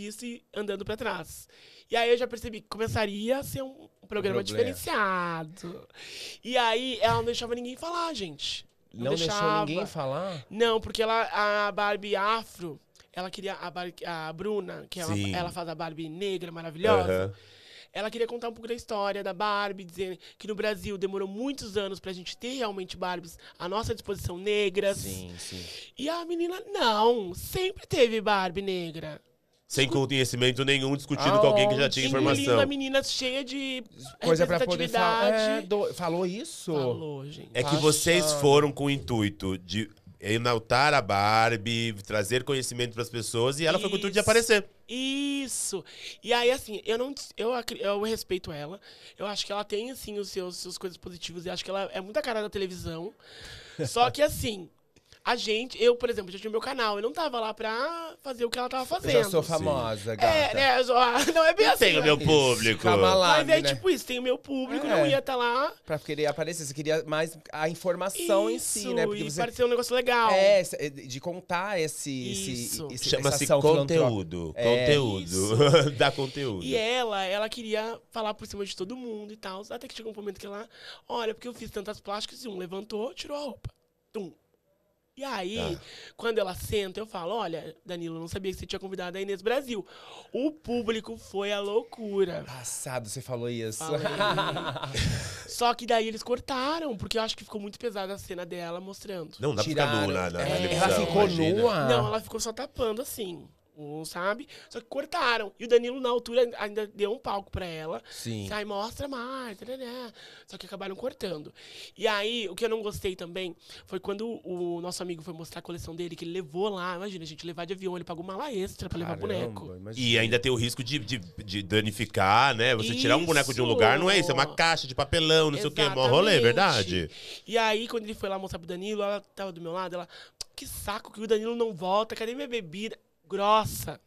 visse andando para trás. E aí eu já percebi que começaria a ser um programa diferenciado. E aí ela não deixava ninguém falar, gente. Não, não deixava. deixou ninguém falar? Não, porque ela, a Barbie Afro, ela queria. A, Bar a Bruna, que ela, ela, faz a Barbie negra maravilhosa. Uhum ela queria contar um pouco da história da Barbie, dizendo que no Brasil demorou muitos anos pra gente ter realmente Barbies à nossa disposição negras. Sim, sim. E a menina, não, sempre teve Barbie negra. Sem conhecimento nenhum, discutindo ah, com alguém que já tinha informação. a menina cheia de é, coisa para poder falar. É, do... Falou isso? Falou, gente. É que tá vocês foram com o intuito de enaltar a Barbie, trazer conhecimento para as pessoas e ela isso, foi com tudo de aparecer. Isso. E aí assim, eu não eu, eu respeito ela. Eu acho que ela tem assim os seus, seus coisas positivas e acho que ela é muita cara da televisão. Só que assim, a gente, eu, por exemplo, já tinha meu canal. Eu não tava lá pra fazer o que ela tava fazendo. Eu já sou famosa, Sim. É, gata. É, né? não é bem assim. Tem o né? meu público. lá, Mas é né? tipo isso, tem o meu público, é. não ia estar tá lá. Pra querer aparecer, você queria mais a informação isso, em si, né? Porque e você... parecer um negócio legal. É, de contar esse... Isso. esse, Chama-se conteúdo. É, conteúdo. Dá conteúdo. E ela, ela queria falar por cima de todo mundo e tal. Até que chegou um momento que ela... Olha, porque eu fiz tantas plásticas e um levantou, tirou a roupa. Tum e aí, ah. quando ela senta, eu falo: Olha, Danilo, eu não sabia que você tinha convidado a Inês Brasil. O público foi a loucura. Passado, você falou isso. Só que daí eles cortaram, porque eu acho que ficou muito pesada a cena dela mostrando. Não, não Tiraram. ficar nua na, na, é, na Ela ficou nua? Não, ela ficou só tapando assim um sabe? Só que cortaram. E o Danilo, na altura, ainda deu um palco pra ela. Sim. Sai, mostra mais. Tarará. Só que acabaram cortando. E aí, o que eu não gostei também foi quando o nosso amigo foi mostrar a coleção dele, que ele levou lá. Imagina, a gente levar de avião, ele pagou uma mala extra pra Caramba, levar boneco. Imagina. E ainda tem o risco de, de, de danificar, né? Você isso. tirar um boneco de um lugar, não é isso. É uma caixa de papelão, não Exatamente. sei o quê. É um rolê, é verdade? E aí, quando ele foi lá mostrar pro Danilo, ela tava do meu lado, ela. Que saco que o Danilo não volta, cadê minha bebida? grossa.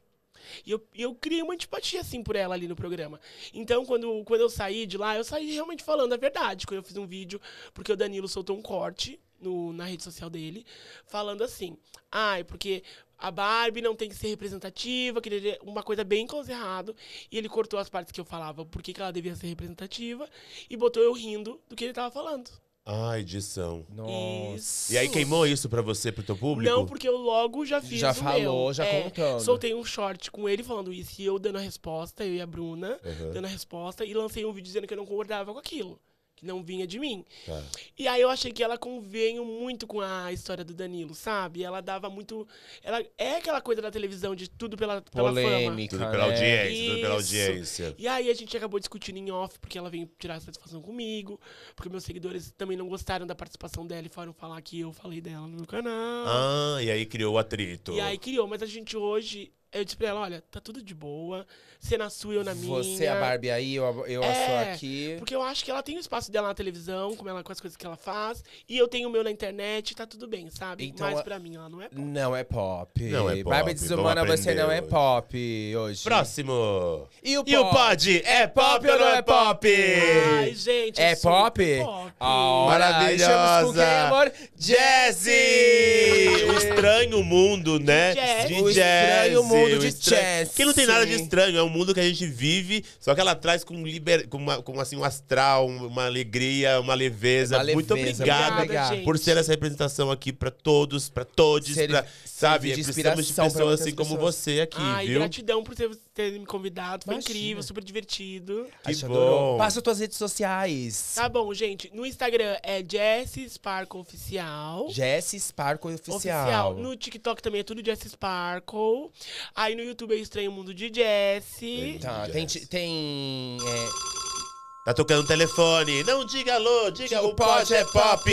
E eu, eu criei uma antipatia, assim, por ela ali no programa. Então, quando, quando eu saí de lá, eu saí realmente falando a verdade. Quando eu fiz um vídeo, porque o Danilo soltou um corte no, na rede social dele, falando assim: ai, ah, é porque a Barbie não tem que ser representativa, que é uma coisa bem errado. E ele cortou as partes que eu falava por que ela devia ser representativa e botou eu rindo do que ele tava falando. Ah, edição. Nossa. E aí queimou isso pra você, pro teu público? Não, porque eu logo já fiz Já o falou, meu. já é, contando. Soltei um short com ele falando isso e eu dando a resposta, eu e a Bruna uhum. dando a resposta e lancei um vídeo dizendo que eu não concordava com aquilo que não vinha de mim. É. E aí eu achei que ela conveio muito com a história do Danilo, sabe? Ela dava muito. Ela é aquela coisa da televisão de tudo pela, pela Polêmica, fama. Tudo pela né? audiência, tudo pela audiência. E aí a gente acabou discutindo em off, porque ela veio tirar satisfação comigo, porque meus seguidores também não gostaram da participação dela e foram falar que eu falei dela no meu canal. Ah, e aí criou o atrito. E aí criou, mas a gente hoje eu disse pra ela, olha, tá tudo de boa. Você na sua, eu na minha. Você é a Barbie aí, eu, eu é, a sua é, aqui. Porque eu acho que ela tem o espaço dela na televisão, como ela, com as coisas que ela faz. E eu tenho o meu na internet, tá tudo bem, sabe? Então, Mas pra mim ela não é pop. Não é pop. Não é pop. Barbie desumana, você não é pop hoje. Próximo! E o, pop? E o pod? É, é pop ou não é pop? Ai, gente. É pop? pop. Maravilhosa! Jesse amor? o estranho mundo, né? De O estranho mundo mundo de chess. Que não tem nada de estranho, é um mundo que a gente vive, só que ela traz com, liber, com, uma, com assim, um astral, uma alegria, uma leveza. Uma muito obrigado obrigada, por ser essa representação aqui pra todos, pra todos, ser, pra, sabe? De Precisamos de pessoas assim como você aqui, Ai, viu? gratidão por ter, ter me convidado, foi Imagina. incrível, super divertido. Que bom. Passa suas redes sociais. Tá bom, gente. No Instagram é Jess Sparkle Oficial. Jess Sparkle Oficial. Oficial. No TikTok também é tudo Jess Sparkle. Aí no YouTube é estranho o mundo de Jesse. Tá, tem. tem é... Tá tocando o telefone. Não diga alô, diga, diga o pod é, é pop.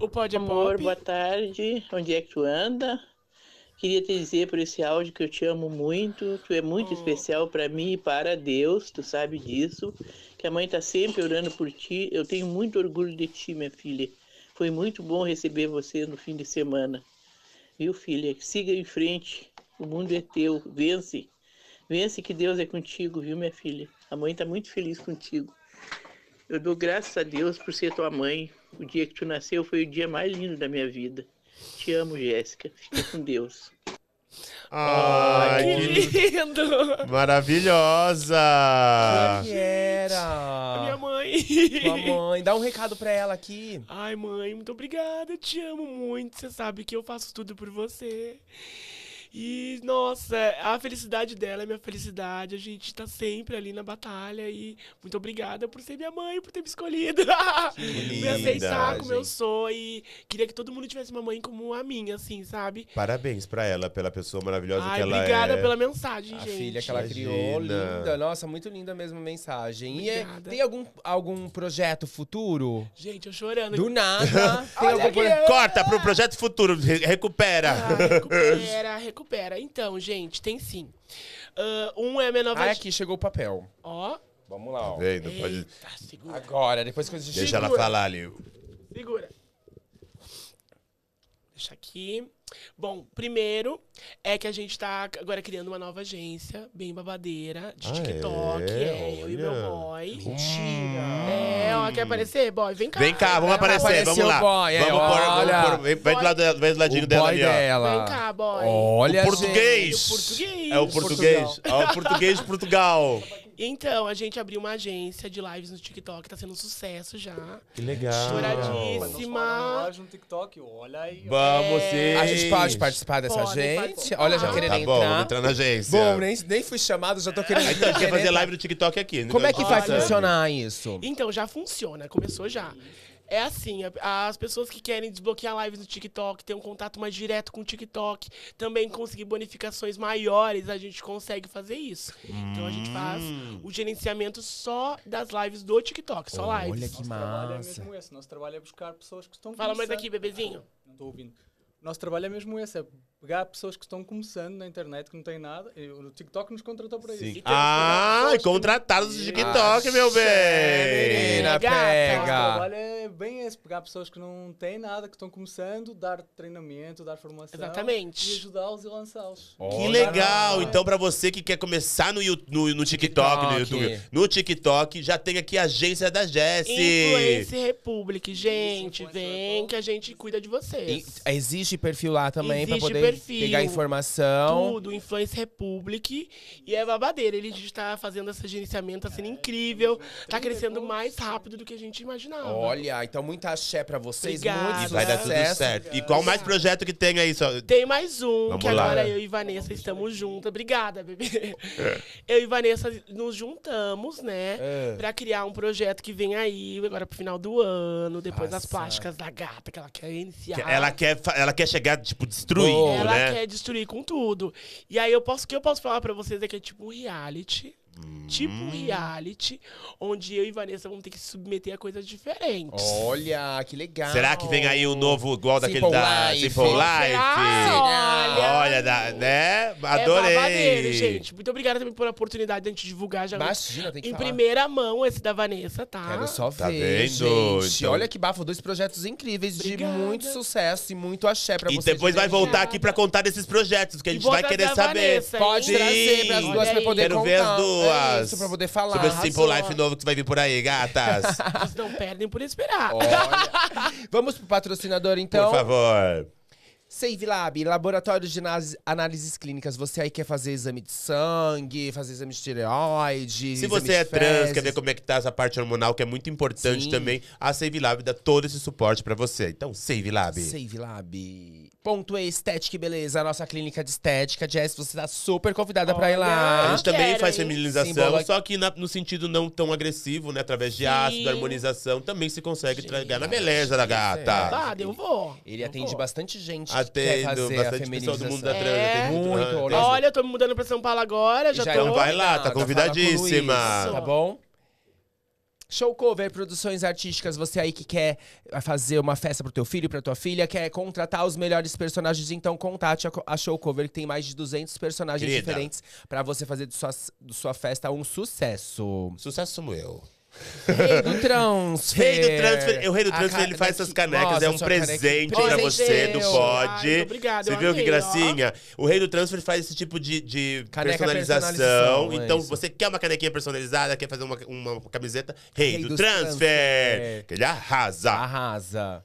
O pod é Amor, pop. boa tarde. Onde é que tu anda? Queria te dizer por esse áudio que eu te amo muito. Tu é muito oh. especial para mim e para Deus. Tu sabe disso. Que a mãe tá sempre orando por ti. Eu tenho muito orgulho de ti, minha filha. Foi muito bom receber você no fim de semana. Viu, filha? É siga em frente. O mundo é teu. Vence. Vence que Deus é contigo, viu, minha filha? A mãe está muito feliz contigo. Eu dou graças a Deus por ser tua mãe. O dia que tu nasceu foi o dia mais lindo da minha vida. Te amo, Jéssica. Fica com Deus. Ai, que, que lindo! Maravilhosa! Quem era? A Minha mãe! Tua mãe, dá um recado pra ela aqui. Ai, mãe, muito obrigada, te amo muito. Você sabe que eu faço tudo por você. E, nossa, a felicidade dela é minha felicidade. A gente tá sempre ali na batalha. E muito obrigada por ser minha mãe, por ter me escolhido. me aceitar como eu sou. E queria que todo mundo tivesse uma mãe como a minha, assim, sabe? Parabéns pra ela, pela pessoa maravilhosa Ai, que ela obrigada é. Obrigada pela mensagem, a gente. A filha que ela Imagina. criou, linda. Nossa, muito linda mesmo a mensagem. Obrigada. E é, tem algum, algum projeto futuro? Gente, eu chorando. Do nada. tem algum... Corta pro projeto futuro. recupera. recupera, recupera recupera. Então, gente, tem sim. Uh, um é a minha nova... Ah, aqui chegou o papel. Ó. Vamos lá, ó. Vendo? Pode... segura. Agora, depois que a gente... Deixa segura. ela falar, Liu. Segura. Deixa aqui. Bom, primeiro é que a gente tá agora criando uma nova agência, bem babadeira, de ah, TikTok. É, é eu e meu boy. Mentira. É, ó, quer aparecer, boy? Vem cá. Vem cá, vamos né? aparecer, vamos lá. Boy, é, vamos olha, por, vem, vem, do lado, vem do ladinho dela ali, ó. Dela. Vem cá, boy. Olha, o português. Gente, o português. É o português. Portugal. É o português de Portugal. Então, a gente abriu uma agência de lives no TikTok, tá sendo um sucesso já. Que legal. Estouradíssima. Live no TikTok, olha aí. Vamos sim. É. A gente pode participar dessa Pode, gente? Olha, já querendo Tá bom, entrando entrar na agência. Bom, nem, nem fui chamado, já tô querendo. A gente quer fazer live no TikTok aqui. Né? Como é que faz então, funcionar isso? Então, já funciona, começou já. É assim, as pessoas que querem desbloquear lives no TikTok, ter um contato mais direto com o TikTok, também conseguir bonificações maiores, a gente consegue fazer isso. Então a gente faz hum. o gerenciamento só das lives do TikTok, só Olha lives. Olha que massa. Nosso trabalho é mesmo esse. Nosso trabalho é buscar pessoas que estão Fala mais aqui, bebezinho. Não, não tô ouvindo. Nosso trabalho é mesmo esse, é pegar pessoas que estão começando na internet, que não têm nada. O TikTok nos contratou para isso. Sim. Ah, contratados do TikTok, ah, meu bem! pega! O trabalho é bem esse, pegar pessoas que não têm nada, que estão começando, dar treinamento, dar formação. Exatamente. E ajudá-los e lançá-los. Oh, que legal! É. Então, para você que quer começar no, no, no TikTok, TikTok, no YouTube, no TikTok, já tem aqui a agência da Jessie. Influencer Republic, gente, vem que a gente cuida de vocês. E, existe perfil lá também para poder perfil. Pegar informação. Tudo, Influence Republic. E é babadeira. Ele tá fazendo esse gerenciamento, assim sendo é, incrível. É tá crescendo mais rápido do que a gente imaginava. Olha, então muita axé pra vocês. Obrigada. Muito Vai dar tudo certo. E qual mais projeto que tem aí? Só... Tem mais um, Vamos que lá. agora eu e Vanessa estamos juntas. Obrigada, bebê. É. Eu e Vanessa nos juntamos, né? É. Pra criar um projeto que vem aí, agora pro final do ano, depois Nossa. das plásticas da gata, que ela quer iniciar. Ela quer, ela quer chegar, tipo, destruir. Boa ela né? quer destruir com tudo. E aí eu posso, o que eu posso falar para vocês é que é tipo um reality Tipo um hum. reality, onde eu e Vanessa vamos ter que se submeter a coisas diferentes. Olha, que legal. Será que vem aí um novo igual Simple daquele da Life. Life? Olha, Olha da, né? É Adorei. É gente. Muito obrigada também pela oportunidade de a gente divulgar já. Imagina, tem que Em falar. primeira mão esse da Vanessa, tá? Quero só tá ver, tá vendo? gente. Então... Olha que bafo, dois projetos incríveis obrigada. de muito sucesso e muito axé pra vocês. E depois vai voltar obrigada. aqui pra contar desses projetos, que a gente vai querer saber. Vanessa, Pode hein? trazer pras duas pra poder Quero contar. Quero ver as duas suas. Isso, pra poder falar. Sobre o Simple Life novo que vai vir por aí, gatas. Vocês não perdem por esperar. Vamos pro patrocinador, então. Por favor. Save Lab, laboratório de análises clínicas. Você aí quer fazer exame de sangue, fazer exame de tireoide. Se você é trans, quer ver como é que tá essa parte hormonal, que é muito importante Sim. também, a Save Lab dá todo esse suporte para você. Então, Save Lab. Save Lab. Ponto Estética e Beleza, a nossa clínica de estética. Jess, você tá super convidada pra ir lá. A gente também faz ir. Simbolo- só que na- no sentido não tão agressivo, né? Através de ácido, harmonização, também se consegue tragar na beleza da gata. Tá, eu vou. Ele Eu atende vou. bastante gente que quer Atendo a bastante pessoa do mundo da feminização. trans. É. Muito, ah, Olha, eu tô me mudando pra São Paulo agora, já, Já tô. Então vai lá, Tá convidadíssima. Tá bom? Show Cover, produções artísticas, você aí que quer fazer uma festa pro teu filho, pra tua filha, quer contratar os melhores personagens, então contate a Show Cover, que tem mais de 200 personagens Querida. diferentes para você fazer de sua, de sua festa um sucesso. Sucesso eu. Rei do transfer. Rei do transfer. O rei do transfer, ele faz essas canecas. Nossa, é um presente pra você é. do pod. Ai, você viu que gracinha? Ó. O rei do transfer faz esse tipo de, de personalização. É então, é você quer uma canequinha personalizada, quer fazer uma, uma camiseta? Rei, rei do, do transfer. transfer. Que ele arrasa. Arrasa.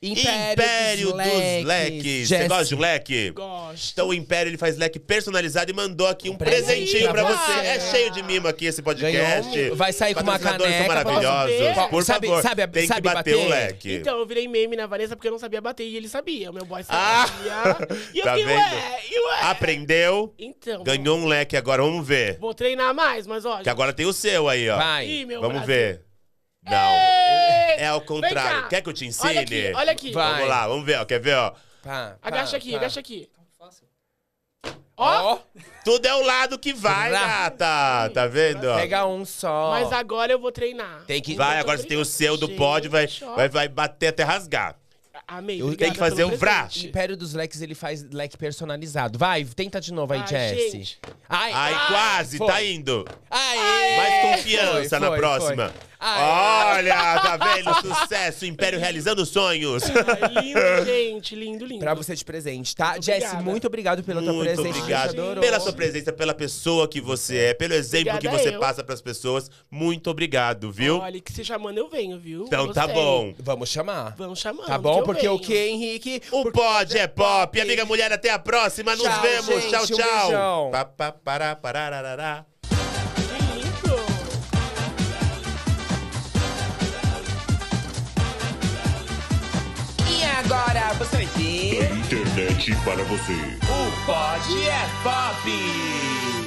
Império, Império dos, leques. leques. Você gosta de um leque? Gosto. Então o Império ele faz leque personalizado e mandou aqui um, um presentinho para você. É cheio de mimo aqui esse podcast. Um... Vai sair com uma caneca. maravilhosos. Por sabe, favor, sabe, tem sabe que bater, bater, o leque. Então eu virei meme na Vanessa porque eu não sabia bater e ele sabia. O meu boy sabia. Ah, e eu tá fiquei, vendo? ué, ué. Aprendeu. Então. Ganhou um leque agora, vamos ver. Vou treinar mais, mas olha. Que agora tem o seu aí, ó. Vai. Ih, vamos Brasil. ver. Não. É ao contrário. Quer que eu te ensine? Olha aqui, olha aqui. Vai. Vamos lá, vamos ver, ó. Quer ver, ó? Pá, pá, agacha aqui, pá. agacha aqui. Tá ó! Oh. Tudo é o lado que vai, gata. Tá vendo? Pega um só. Mas agora eu vou treinar. Tem que... Vai, agora você tem o seu do pódio, vai, vai, vai bater até rasgar. Amei. Eu tenho que fazer um vrá. O Império dos Leques, ele faz leque personalizado. Vai, tenta de novo aí, Jesse. Ai, ai, ai quase, tá foi. tá indo. Aê. Mais confiança foi, foi, na próxima. Olha, tá vendo? Sucesso, Império realizando sonhos. Ai, lindo, gente, lindo, lindo. Pra você de presente, tá? Jess, muito obrigado pela tua muito obrigado pela sua presença, pela pessoa que você é, pelo exemplo Obrigada que você eu. passa pras pessoas. Muito obrigado, viu? Olha, que se chamando eu venho, viu? Então tá bom. Vamos chamar. Vamos chamar. Tá bom? que Porque o que, Henrique? O pod é pop. Amiga mulher, até a próxima. Nos vemos. gente, tchau, um tchau. beijão. Pa, pa, pará, parararará. bastante. Tem internet para você. O Pod é Papi.